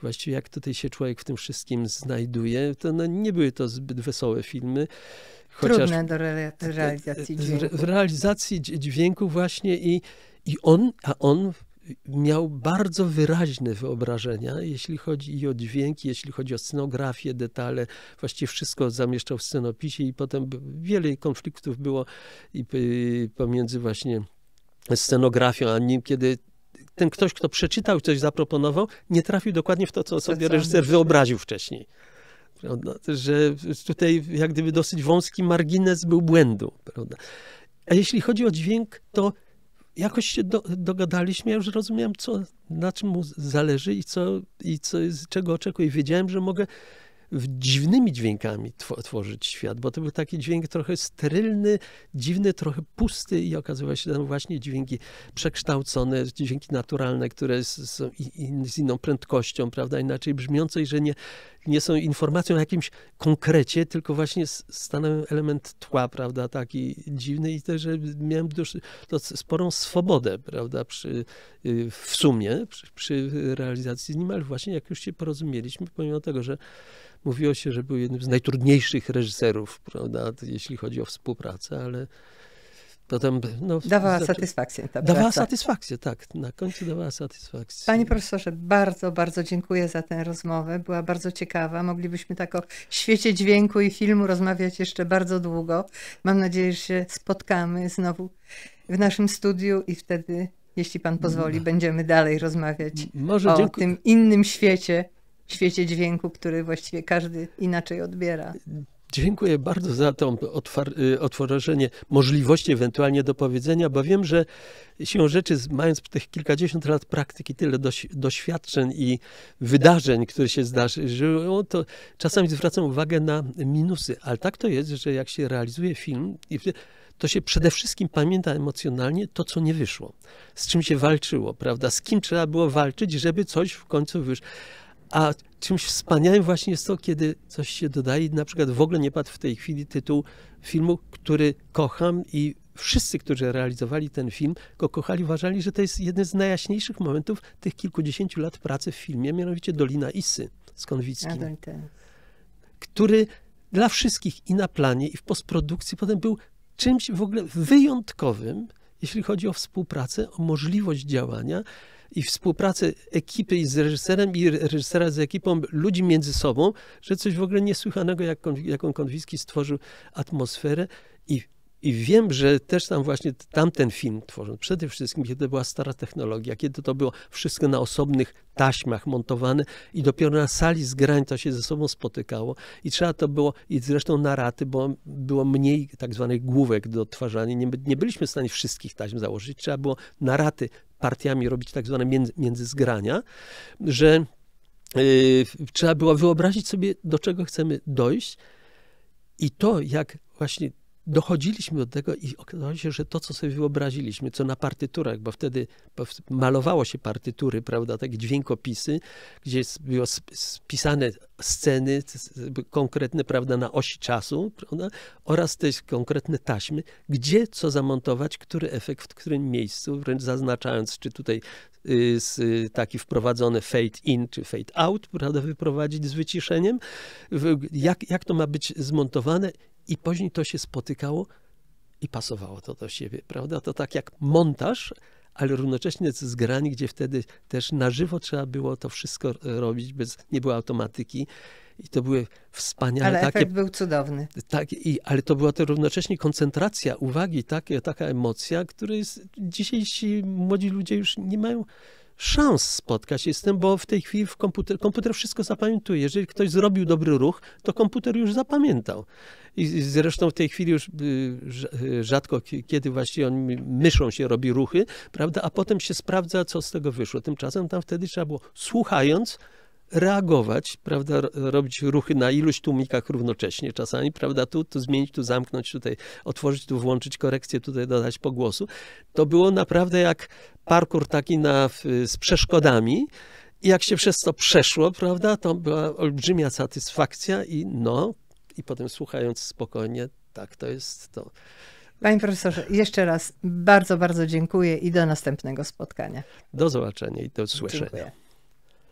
właściwie jak tutaj się człowiek w tym wszystkim znajduje, to no, nie były to zbyt wesołe filmy. Chociaż Trudne do e, e, re realizacji dźwięku. W realizacji dźwięku właśnie i, i on, a on miał bardzo wyraźne wyobrażenia, jeśli chodzi i o dźwięki, jeśli chodzi o scenografię, detale, właściwie wszystko zamieszczał w scenopisie i potem wiele konfliktów było i pomiędzy właśnie scenografią, a nim, kiedy ten ktoś, kto przeczytał coś zaproponował, nie trafił dokładnie w to, co sobie reżyser wyobraził wcześniej. Prawda? Że tutaj jak gdyby dosyć wąski margines był błędu. Prawda? A jeśli chodzi o dźwięk, to jakoś się do, dogadaliśmy, ja już rozumiałem, co, na czym mu zależy i, co, i co, z czego oczekuję. Wiedziałem, że mogę dziwnymi dźwiękami tw tworzyć świat, bo to był taki dźwięk trochę sterylny, dziwny, trochę pusty i okazywało się, że tam właśnie dźwięki przekształcone, dźwięki naturalne, które są z inną prędkością, prawda, inaczej brzmiące i że nie, nie są informacją o jakimś konkrecie, tylko właśnie stanowią element tła, prawda, taki dziwny i też, że miałem duszy, to sporą swobodę, prawda, przy, y, w sumie przy, przy realizacji z nim, ale właśnie jak już się porozumieliśmy, pomimo tego, że Mówiło się, że był jednym z najtrudniejszych reżyserów, prawda, jeśli chodzi o współpracę, ale potem... No, dawała znaczy, satysfakcję ta Dawała praca. satysfakcję, tak. Na końcu dawała satysfakcję. Panie profesorze, bardzo, bardzo dziękuję za tę rozmowę. Była bardzo ciekawa. Moglibyśmy tak o świecie dźwięku i filmu rozmawiać jeszcze bardzo długo. Mam nadzieję, że się spotkamy znowu w naszym studiu i wtedy jeśli pan pozwoli, no. będziemy dalej rozmawiać Może o dziękuję. tym innym świecie świecie dźwięku, który właściwie każdy inaczej odbiera. Dziękuję bardzo za to y, otworzenie możliwości ewentualnie do powiedzenia, bo wiem, że siłą rzeczy, mając tych kilkadziesiąt lat praktyki, tyle doświadczeń i wydarzeń, które się zdarzyły, to czasami zwracam uwagę na minusy, ale tak to jest, że jak się realizuje film, to się przede wszystkim pamięta emocjonalnie to, co nie wyszło, z czym się walczyło, prawda, z kim trzeba było walczyć, żeby coś w końcu wyszło. A czymś wspaniałym właśnie jest to, kiedy coś się dodaje. Na przykład w ogóle nie padł w tej chwili tytuł filmu, który kocham i wszyscy, którzy realizowali ten film, go kochali, uważali, że to jest jeden z najjaśniejszych momentów tych kilkudziesięciu lat pracy w filmie, mianowicie Dolina Isy z Konwickim, który dla wszystkich i na planie, i w postprodukcji potem był czymś w ogóle wyjątkowym, jeśli chodzi o współpracę, o możliwość działania i współpracy ekipy z reżyserem i reżysera z ekipą ludzi między sobą, że coś w ogóle niesłychanego, jak, jaką Konwiski stworzył atmosferę i i wiem, że też tam właśnie tamten film tworzył, przede wszystkim, kiedy była stara technologia, kiedy to było wszystko na osobnych taśmach montowane i dopiero na sali zgrań to się ze sobą spotykało i trzeba to było, i zresztą na raty, bo było mniej tak zwanych główek do odtwarzania, nie, nie byliśmy w stanie wszystkich taśm założyć, trzeba było na raty partiami robić tak zwane między, zgrania, że yy, trzeba było wyobrazić sobie, do czego chcemy dojść i to, jak właśnie dochodziliśmy do tego i okazało się, że to, co sobie wyobraziliśmy, co na partyturach, bo wtedy malowało się partytury, prawda, takie dźwiękopisy, gdzie było spisane sceny konkretne, prawda, na osi czasu, prawda, oraz te konkretne taśmy, gdzie co zamontować, który efekt w którym miejscu, wręcz zaznaczając, czy tutaj y, y, taki wprowadzony fade in czy fade out, prawda, wyprowadzić z wyciszeniem, jak, jak to ma być zmontowane i później to się spotykało i pasowało to do siebie, prawda? To tak jak montaż, ale równocześnie z zgrani, gdzie wtedy też na żywo trzeba było to wszystko robić, bez, nie było automatyki. I to były wspaniałe. Ale takie, efekt był cudowny. Tak, i, ale to była to równocześnie koncentracja uwagi, takie taka emocja, której dzisiejsi młodzi ludzie już nie mają szans spotkać się z tym, bo w tej chwili w komputer, komputer wszystko zapamiętuje. Jeżeli ktoś zrobił dobry ruch, to komputer już zapamiętał. I zresztą w tej chwili już y, y, rzadko kiedy właściwie on myszą się robi ruchy, prawda, a potem się sprawdza, co z tego wyszło. Tymczasem tam wtedy trzeba było, słuchając, reagować, prawda, robić ruchy na iluś tłumikach równocześnie czasami, prawda, tu, tu zmienić, tu zamknąć, tutaj otworzyć, tu włączyć korekcję, tutaj dodać pogłosu. To było naprawdę jak parkour taki na, z przeszkodami, i jak się przez to przeszło, prawda, to była olbrzymia satysfakcja i no, i potem słuchając spokojnie, tak, to jest to. Panie profesorze, jeszcze raz bardzo, bardzo dziękuję i do następnego spotkania. Do zobaczenia i do usłyszenia. Dziękuję.